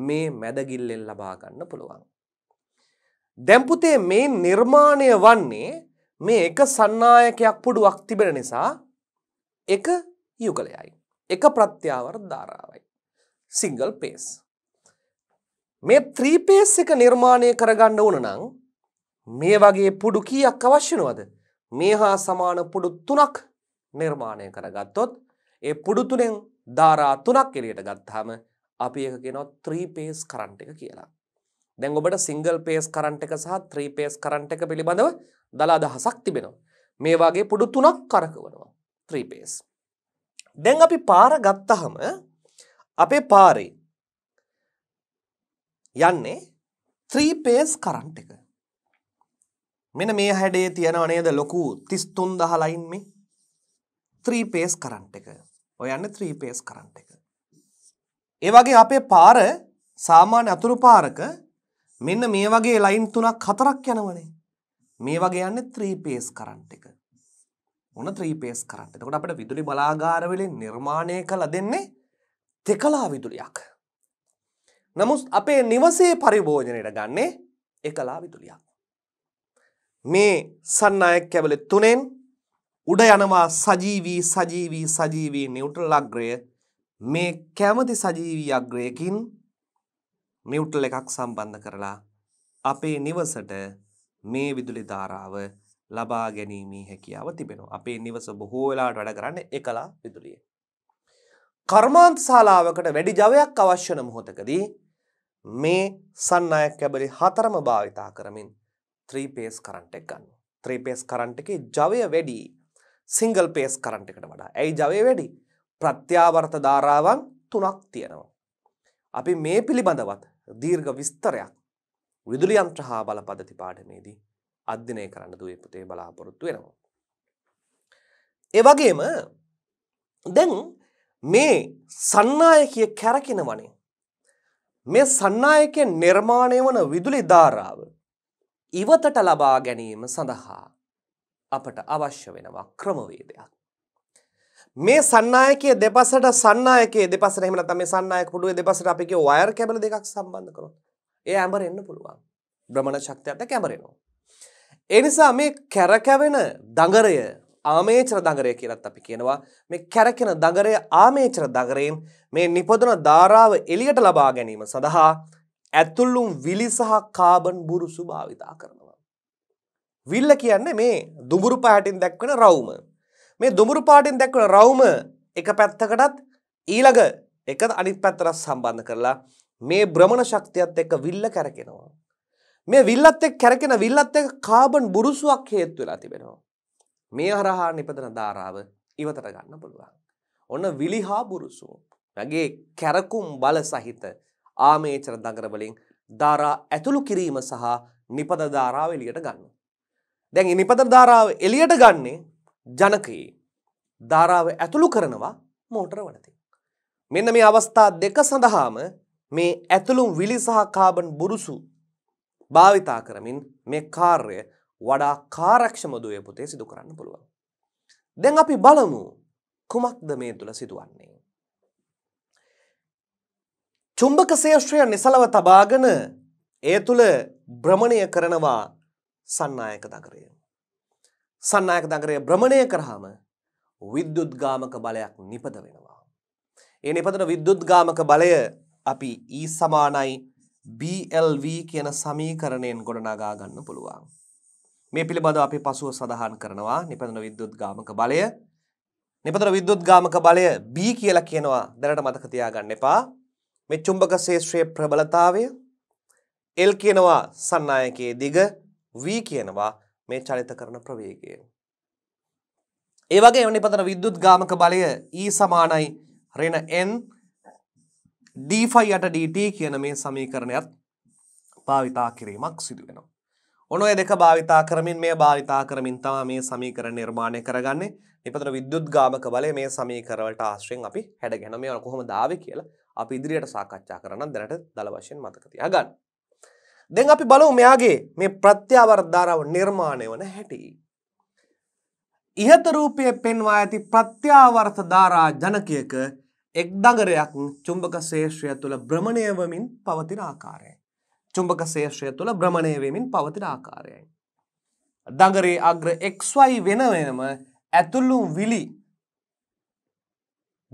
මේ මැදගිල්ලෙන් ලබා ගන්න පුළුවන්. දැම්පුතේ මේ නිර්මාණය වන්නේ මේ එක සන්නායකයක් පුඩුවක් තිබෙන නිසා එක යුගලයයි. එක ප්‍රත්‍යාවර ධාරාවයි. Single pace. මේ ත්‍රීපේස් එක නිර්මාණය කරගන්න ඕන නම් මේ වගේ පුඩු කීයක් අවශ්‍යනවද? මේ හා සමාන පුඩු තුනක් නිර්මාණය කරගත්තොත් ඒ පුඩුතුනෙන් ධාරා තුනක් එලියට ගත්තාම අපි එක කියනවා ත්‍රී පේස් කරන්ට් එක කියලා. දැන් ඔබට සිංගල් පේස් කරන්ට් එක සහ ත්‍රී පේස් කරන්ට් එක පිළිබඳව දලා දහසක් තිබෙනවා. මේ වගේ පුඩු තුනක් කරකවනවා ත්‍රී පේස්. දැන් අපි පාර ගත්තහම අපේ පාරේ යන්නේ ත්‍රී පේස් කරන්ට් එක. මෙන මේ හැඩේ තියෙනව නේද ලොකු තිස්තුන් දහලයින් මේ ත්‍රී පේස් කරන්ට් එක ඔයන්න ත්‍රී පේස් කරන්ට් එක. ඒවගේ අපේ පාර සාමාන්‍ය අතුරු පාරක මෙන්න මේ වගේ ලයින් තුනක් හතරක් යනවනේ මේ වගේ යන්න ත්‍රී පේස් කරන්ට් එක උන ත්‍රී පේස් කරන්ට් එතකොට අපිට විදුලි බලාගාරවලින් නිර්මාණය කළ දෙන්නේ තෙකලා විදුලියක් නමුත් අපේ නිවසේ පරිභෝජනයට ගන්නේ එකලා විදුලියක් මේ සන්නයක් කැබල තුනෙන් උඩ යනවා සජීවී සජීවී සජීවී නිවුටල් අග්‍රය මේ කැමති සජීවී අග්‍රයකින් නිවුටල් එකක් සම්බන්ධ කරලා අපේ නිවසට මේ විදුලි ධාරාව ලබා ගැනීමේ හැකියාව තිබෙනවා. අපේ නිවස බොහෝ වෙලාට වැඩ කරන්නේ එකලා විදුලිය. කර්මාන්ත ශාලාවකට වැඩි ජවයක් අවශ්‍ය වන මොහොතකදී මේ සන්නායක කැබලි හතරම භාවිතා කරමින් 3 phase current එක ගන්නවා. 3 phase current එකේ ජවය වැඩි සිංගල් පේස් කරන්ට එකට වඩා ඇයි ජවය වැඩි ප්‍රත්‍යාවර්ත ධාරාවන් තුනක් තියෙනවා. අපි මේ පිළිබඳවත් දීර්ඝ විස්තරයක් විදුලි යන්ත්‍ර හා බලපද්ධති පාඩමේදී අධ්‍යනය කරන්න දුවේ පුතේ බලාපොරොත්තු වෙනවා. එවගේම දැන් මේ සන්නායකය කැරකින වනේ මේ සන්නායකෙන් නිර්මාණය වන විදුලි ධාරාව ඉවතට ලබා ගැනීම සඳහා අපට අවශ්‍ය වෙනවා ක්‍රමවේදයක්. මේ සන්නායකයේ දෙපසට සන්නායකයේ දෙපසට එහෙම නැත්නම් මේ සන්නායක පුඩුවේ දෙපසට අපි කිය වයර් කැබල් දෙකක් සම්බන්ධ කරොත් ඒ ඇඹරෙන්න පුළුවන්. භ්‍රමණ ශක්තියට කැඹරෙනවා. ඒ නිසා මේ කැරකැවෙන දඟරය ආමේචර දඟරය කියලත් අපි කියනවා මේ කැරකෙන දඟරය ආමේචර දඟරයෙන් මේ නිපදන ධාරාව එළියට ලබා ගැනීම සඳහා ඇතුළුම් විලි සහ කාබන් බුරුසු භාවිතා කරන. විල්ල කියන්නේ මේ දුඹුරු පාටින් දැක්වෙන රවුම. මේ දුඹුරු පාටින් දැක්වෙන රවුම එක පැත්තකටත් ඊළඟ එක අනිත් පැත්තටත් සම්බන්ධ කරලා මේ භ්‍රමණ ශක්තියත් එක්ක විල්ල කැරකෙනවා. මේ විල්ලත් එක්ක කැරකෙන විල්ලත් එක්ක කාබන් බුරුසුවක් හේතු වෙලා තිබෙනවා. මේ හරහා නිපදන ධාරාව ඉවතට ගන්න පුළුවන්. ඔන්න විලිහා බුරුසුව. මගේ කැරකුම් බල සහිත ආමේචන දඟර වලින් ධාරා ඇතුළු කිරීම සහ නිපද ධාරාව එළියට ගන්නවා. දැන් නිපදර ධාරාව එලියට ගන්නේ ජනකයේ ධාරාව ඇතුළු කරනවා මෝටර වනති. මෙන්න මේ අවස්ථා දෙක සඳහාම මේ ඇතුළුම් විලි සහ කාබන් බුරුසු භාවිතා කරමින් මේ කාර්ය වඩා කාරක්ෂමදුවය පුතේ සිදු කරන්න පුළුවන්. දැන් අපි බලමු කුමක්ද මේ තුළ සිදුවන්නේ. චුම්භක ශේෂ්‍රය නිසලව තබාගෙන ඒ තුළ භ්‍රමණය කරනවා සන්නායක දගරය. සන්නායක දගරය භ්‍රමණය කරහම විද්‍යුද්ගාමක බලයක් නිපද වෙනවා. ඒ නිපදන විද්‍යුද්ගාමක බලය අපි E සමානයි BLV කියන සමීකරණයෙන් ගොඩනගා ගන්න පුළුවන්. මේ පිළිබඳව අපි පසුව සඳහන් කරනවා නිපදන විද්‍යුද්ගාමක බලය නිපදන විද්‍යුද්ගාමක බලය B කියලා කියනවා දැනට මතක තියාගන්න එපා. මේ චුම්බක ශේෂ්ත්‍රයේ ප්‍රබලතාවය L කියනවා සන්නායකයේ දිග v කියනවා මේ චලිත කරන ප්‍රවේගය. ඒ වගේම නිපදන විද්‍යුත් ගාමක බලය E සමානයි ඍණ n d5 යට dt කියන මේ සමීකරණයත් භාවිතා කිරීමක් සිදු වෙනවා. ඔන්න ඔය දෙක භාවිතා කරමින් මේ භාවිතා කරමින් තමයි මේ සමීකරණ නිර්මාණය කරගන්නේ. නිපදන විද්‍යුත් ගාමක බලය මේ සමීකරණ වලට ආශ්‍රයෙන් අපි හැඩගෙන මේ කොහොමද ආවේ කියලා අපි ඉදිරියට සාකච්ඡා කරනම් දැනට දල වශයෙන් මතක තියාගන්න. දැන් අපි බලමු මෙයාගේ මේ ප්‍රත්‍යාවර්ධාරව නිර්මාණය වන හැටි. ඉහත රූපයේ පෙන්වා ඇති ප්‍රත්‍යාවර්ථ ධාරා ජනකයක එක් දගරයක් චුම්බක ශේෂ්ත්‍රය තුළ භ්‍රමණය වෙමින් පවතින ආකාරයයි. චුම්බක ශේෂ්ත්‍රය තුළ භ්‍රමණය වෙමින් පවතින ආකාරයයි. දගරේ අග්‍ර xy වෙන වෙනම ඇතුළුම් විලි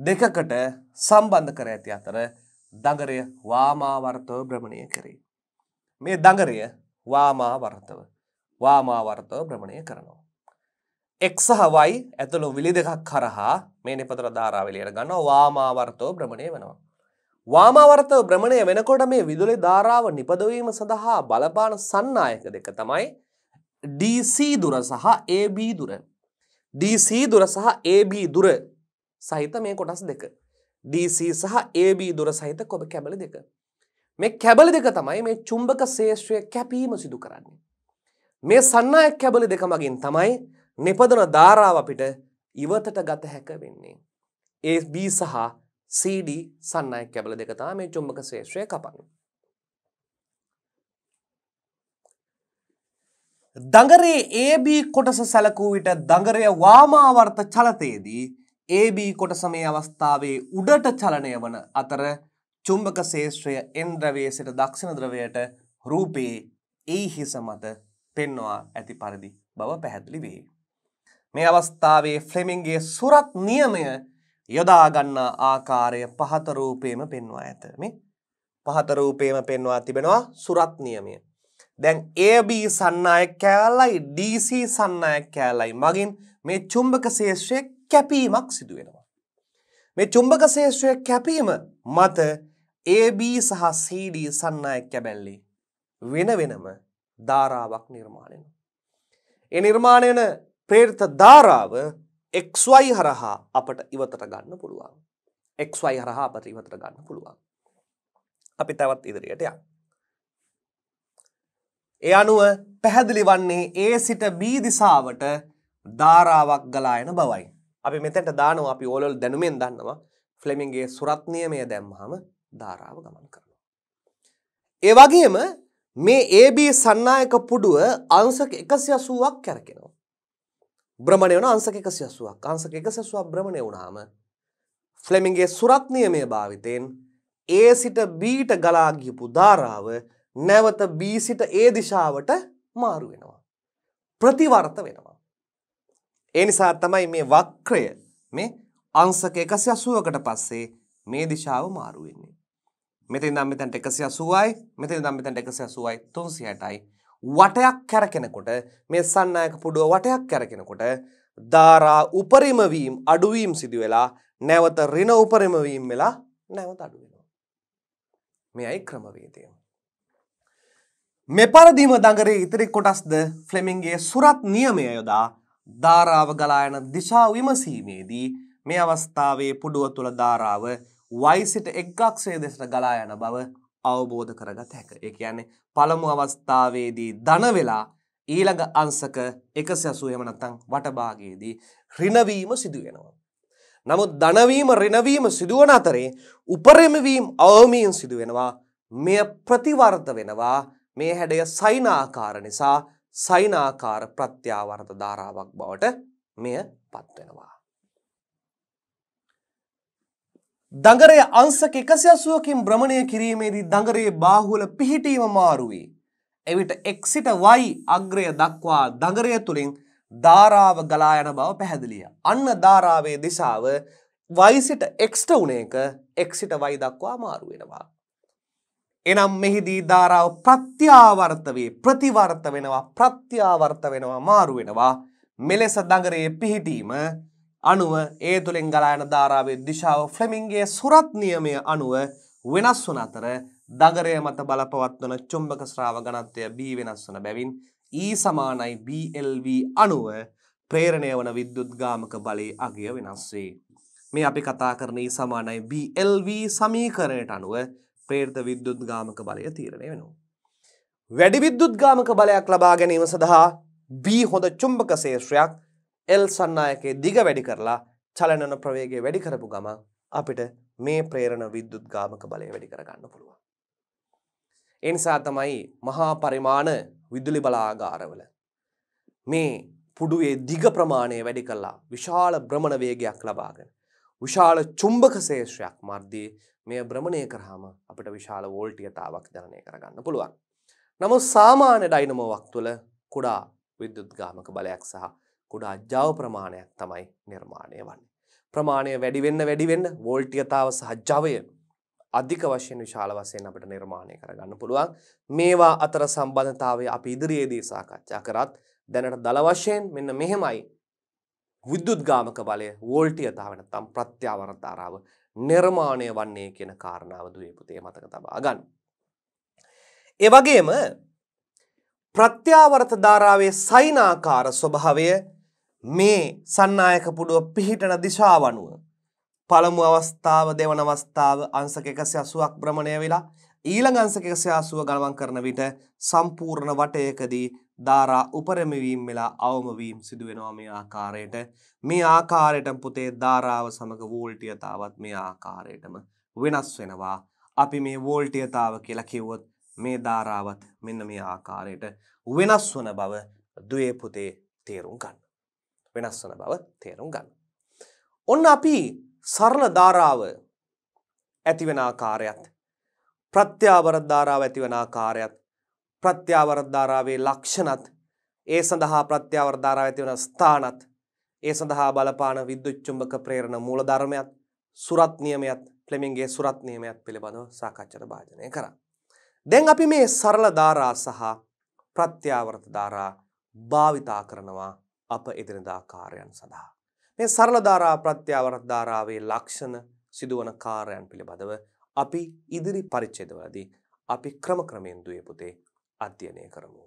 දෙකකට සම්බන්ධ කර ඇති අතර දගරය වාමාවර්තව භ්‍රමණය කරේ. මේ දඟරය වාමාවර්තව වාමාවර්තව භ්‍රමණය කරනවා. එක් සහ වයි ඇතුළු විලි දෙකක් කරහා මේ නිපතර ධාරාවලියට ගන්නවා වාමාවර්තව භ්‍රමණය වෙනවා. වාමාවර්තව භ්‍රමණය වෙනකොට මේ විදුලි ධාරාව නිපදවීම සඳහා බලපාන සන්නායක දෙක තමයි DC දුර සහ AB දුර. DC දුර සහ AB දුර සහිත මේ කොටස් දෙක. DC සහ AB දුර සහිත කොබ කැබලි දෙක. මේ කැබලි දෙක තමයි මේ චුම්බක ශේෂ්ත්‍රය කැපීම සිදු කරන්නේ. මේ සන්නායක් කැබලි දෙක මගින් තමයි නිපදන ධාරාව අපිට ඉවතට ගත හැක වෙන්නේ. ඒ B සහ CD සන්නායක් කැබලි දෙක තමයි මේ චුම්බක ශේෂ්ත්‍රය කපන්නේ. දඟරේ AB කොටස සැලකූ විට දඟරය වාමාවර්ත චලතයේදී AB කොටස මේ අවස්ථාවේ උඩට චලනය වන අතර චුම්බක ශේෂ්ත්‍රය එන් ද්‍රවයේ සිට දක්ෂිණ ද්‍රවයට රූපයේ ඒ හිස මත පෙන්වා ඇති පරිදි බව පැහැදිලි වේ. මේ අවස්ථාවේ ෆ්ලෙමින්ගේ සුරත් නියමය යොදාගන්නා ආකාරය පහත රූපේම පෙන්වා ඇත. මේ පහත රූපේම පෙන්වා තිබෙනවා සුරත් නියමය. දැන් AB සන්නායක කෑල්ලයි DC සන්නායක කෑල්ලයි මගින් මේ චුම්බක ශේෂ්ත්‍රයේ කැපීමක් සිදු වෙනවා. මේ චුම්බක ශේෂ්ත්‍රයේ කැපීම මත AB සහ CD සන්නායක කැබැල්ලේ වෙන වෙනම ධාරාවක් නිර්මාණය වෙනවා. ඒ නිර්මාණය වෙන ප්‍රේරිත ධාරාව XY හරහා අපට ඉවතට ගන්න පුළුවන්. XY හරහා අපට ඉවතට ගන්න පුළුවන්. අපි තවත් ඉදිරියට යමු. ඒ අනුව පැහැදිලි වන්නේ A සිට B දිසාවට ධාරාවක් ගලා එන බවයි. අපි මෙතෙන්ට දානවා අපි ඕලොල් දැනුමෙන් දන්නවා ෆ්ලෙමින්ගේ සුරත් නියමය දැම්මහම ධාරාව ගමන් කරනවා. ඒ වගේම මේ AB සන්නායක පුඩුව අංශක 180ක් කැරකෙනවා. භ්‍රමණය වන අංශක 180ක්. අංශක 180ක් භ්‍රමණය වුණාම ෆ්ලෙමින්ගේ සුරත් නියමය භාවිතයෙන් A සිට Bට ගලා ගියපු ධාරාව නැවත B සිට A දිශාවට මාරු වෙනවා. ප්‍රතිවර්ත වෙනවා. ඒ නිසා තමයි මේ වක්‍රය මේ අංශක 180කට පස්සේ මේ දිශාව මාරු වෙන්නේ. මෙතෙන් දම් මෙතැන්ට එකසි අසුවයි මෙතෙන් දම් මෙතැන්ට එකසි අසුවයි තුන්සි හැටයි වටයක් කැරකෙනකොට මේ සන්නයක පුඩුව වටයක් කැරකෙනකොට ධාරා උපරිමවීම් අඩුවීම් සිදු වෙලා නැවත රින උපරිමවීම් වෙලා නැවත අඩුවෙනවා. මෙයයි ක්‍රමවේදය. මෙපරදිම දඟරේ ඉතිරි කොටස්ද ෆ්ලෙමින්ගේ සුරත් නියමය යොදා ධාරාව ගලායන දිශා විමසීමේදී මේ අවස්ථාවේ පුඩුව තුළ ධාරාව වයිසිට එක්ගක්ෂය දෙසට ගලා යන බව අවබෝධ කරගත හැක. ඒ කියන්නේ පළමු අවස්ථාවේදී ධන වෙලා ඊළඟ අංශක 180 එහෙම නැත්නම් වටභාගයේදී ඍණවීම සිදු වෙනවා. නමුත් ධනවීම ඍණවීම සිදුවන අතරේ උපරිමවීම අවමීන් සිදු වෙනවා. මෙය ප්‍රතිවර්ත වෙනවා. මේ හැඩය සෛනාකාර නිසා සෛනාකාර ප්‍රත්‍යාවර්ත ධාරාවක් බවට මෙය පත් වෙනවා. දඟරය අංසක එකසියසුවකින් භ්‍රමණය කිරීමේදී දඟරයේ බාහුවල පිහිටීම මාරුවේ. එවිට එක් සිට වයි අග්‍රය දක්වා දඟරය තුළින් ධාරාව ගලා යන බව පැහැදිලිය. අන්න ධාරාවේ දිශාව වයි සිට එක්ස්ට උන එක එක් සිට වයි දක්වා මාරු වෙනවා. එනම් මෙහිදී ධාරාව ප්‍රත්‍යාවර්ත වේ ප්‍රතිවර්ත වෙනවා ප්‍රත්‍යාවර්ත වෙනවා මාරු වෙනවා මෙලෙස දඟරයේ පිහිටීම අනුව ඒ තුළින් ගලායන ධාරාවේ දිශාව ෆ්ලෙමින්ගේ සුරත් නියමය අනුව වෙනස් වන අතර දගරය මත බලපවත්වන චුම්බක ශ්‍රාව ගණත්වය B වෙනස් වන බැවින් E සමානයි BLV අනුව ප්‍රේරණය වන විද්‍යුත්ගාමක බලේ අගය වෙනස් වේ. මේ අපි කතා කරන E සමානයි BLV සමීකරණයට අනුව ප්‍රේරිත විද්‍යුත්ගාමක බලය තීරණය වෙනවා. වැඩි විද්‍යුත්ගාමක බලයක් ලබා ගැනීම සඳහා B හොඳ චුම්බක ශේෂ්‍රයක් එල් සන්නායකේ දිග වැඩි කරලා චලනන ප්‍රවේගය වැඩි කරපු ගමන් අපිට මේ ප්‍රේරණ විද්‍යුත් ගාමක බලය වැඩි කරගන්න පුළුවන්. එනිසා තමයි මහා පරිමාණ විදුලි බලාගාරවල මේ පුඩුවේ දිග ප්‍රමාණය වැඩි කළා විශාල භ්‍රමණ වේගයක් ලබාගෙන විශාල චුම්බක ශේෂයක් මර්දී මේ භ්‍රමණය කරාම අපිට විශාල වෝල්ටියතාවක් ජනනය කරගන්න පුළුවන්. නමුත් සාමාන්‍ය ඩයිනමෝවක් තුළ කුඩා විද්‍යුත්ගාමක බලයක් සහ කුඩා ජව ප්‍රමාණයක් තමයි නිර්මාණය වන්නේ. ප්‍රමාණය වැඩි වෙන්න වැඩි වෙන්න වෝල්ටීයතාව සහ ජවය අධික වශයෙන් විශාල වශයෙන් අපිට නිර්මාණය කරගන්න පුළුවන්. මේවා අතර සම්බන්ධතාවය අපි ඉදිරියේදී සාකච්ඡා කරත් දැනට දල වශයෙන් මෙන්න මෙහෙමයි විද්‍යුත්ගාමක බලය වෝල්ටීයතාව නැත්නම් ප්‍රත්‍යාවරණ ධාරාව නිර්මාණය වන්නේ කියන කාරණාව දුවේ පුතේ මතක තබා ගන්න. ඒ වගේම ප්‍රත්‍යාවර්ත ධාරාවේ සයිනාකාර ස්වභාවය මේ සන්නායක පුඩුව පිහිටන දිශාව අනුව පළමු අවස්ථාව දෙවන අවස්ථාව අංශක 180ක් භ්‍රමණය වෙලා ඊළඟ අංශක 180 ගණන් කරන විට සම්පූර්ණ වටයකදී ධාරා උපරම වීම වෙලා අවම වීම සිදු වෙනවා මේ ආකාරයට මේ ආකාරයට පුතේ ධාරාව සමග වෝල්ටියතාවත් මේ ආකාරයටම වෙනස් වෙනවා අපි මේ වෝල්ටියතාව කියලා කිව්වොත් මේ ධාරාවත් මෙන්න මේ ආකාරයට වෙනස් වන බව දුවේ පුතේ තේරුම් ගන්න වෙනස් වන බව තේරුම් ගන්න. ඔන්න අපි සරල ධාරාව ඇතිවෙන ආකාරයත් ප්‍රත්‍යාවර ධාරාව ඇතිවන ආකාරයත් ප්‍රත්‍යාවර ධාරාවේ ලක්ෂණත් ඒ සඳහා ප්‍රත්‍යාවර ධාරාව ඇතිවන ස්ථානත් ඒ සඳහා බලපාන විද්‍යුත් චුම්බක ප්‍රේරණ මූලධර්මයක් සුරත් නියමයක් ෆ්ලෙමින්ගේ සුරත් නියමයක් පිළිබඳව සාකච්ඡාට භාජනය කරා. දැන් අපි මේ සරල ධාරා සහ ප්‍රත්‍යාවර්ත ධාරා භාවිතා කරනවා අප එදිනදා කාර්යයන් සඳහා. මේ සරල ධාරා ප්‍රත්‍යාවරත ධාරාවේ ලක්ෂණ සිදුවන කාර්යයන් පිළිබඳව අපි ඉදිරි පරිච්ඡේදවලදී අපි ක්‍රම ක්‍රමයෙන් දුවේ පුතේ අධ්‍යයනය කරමු.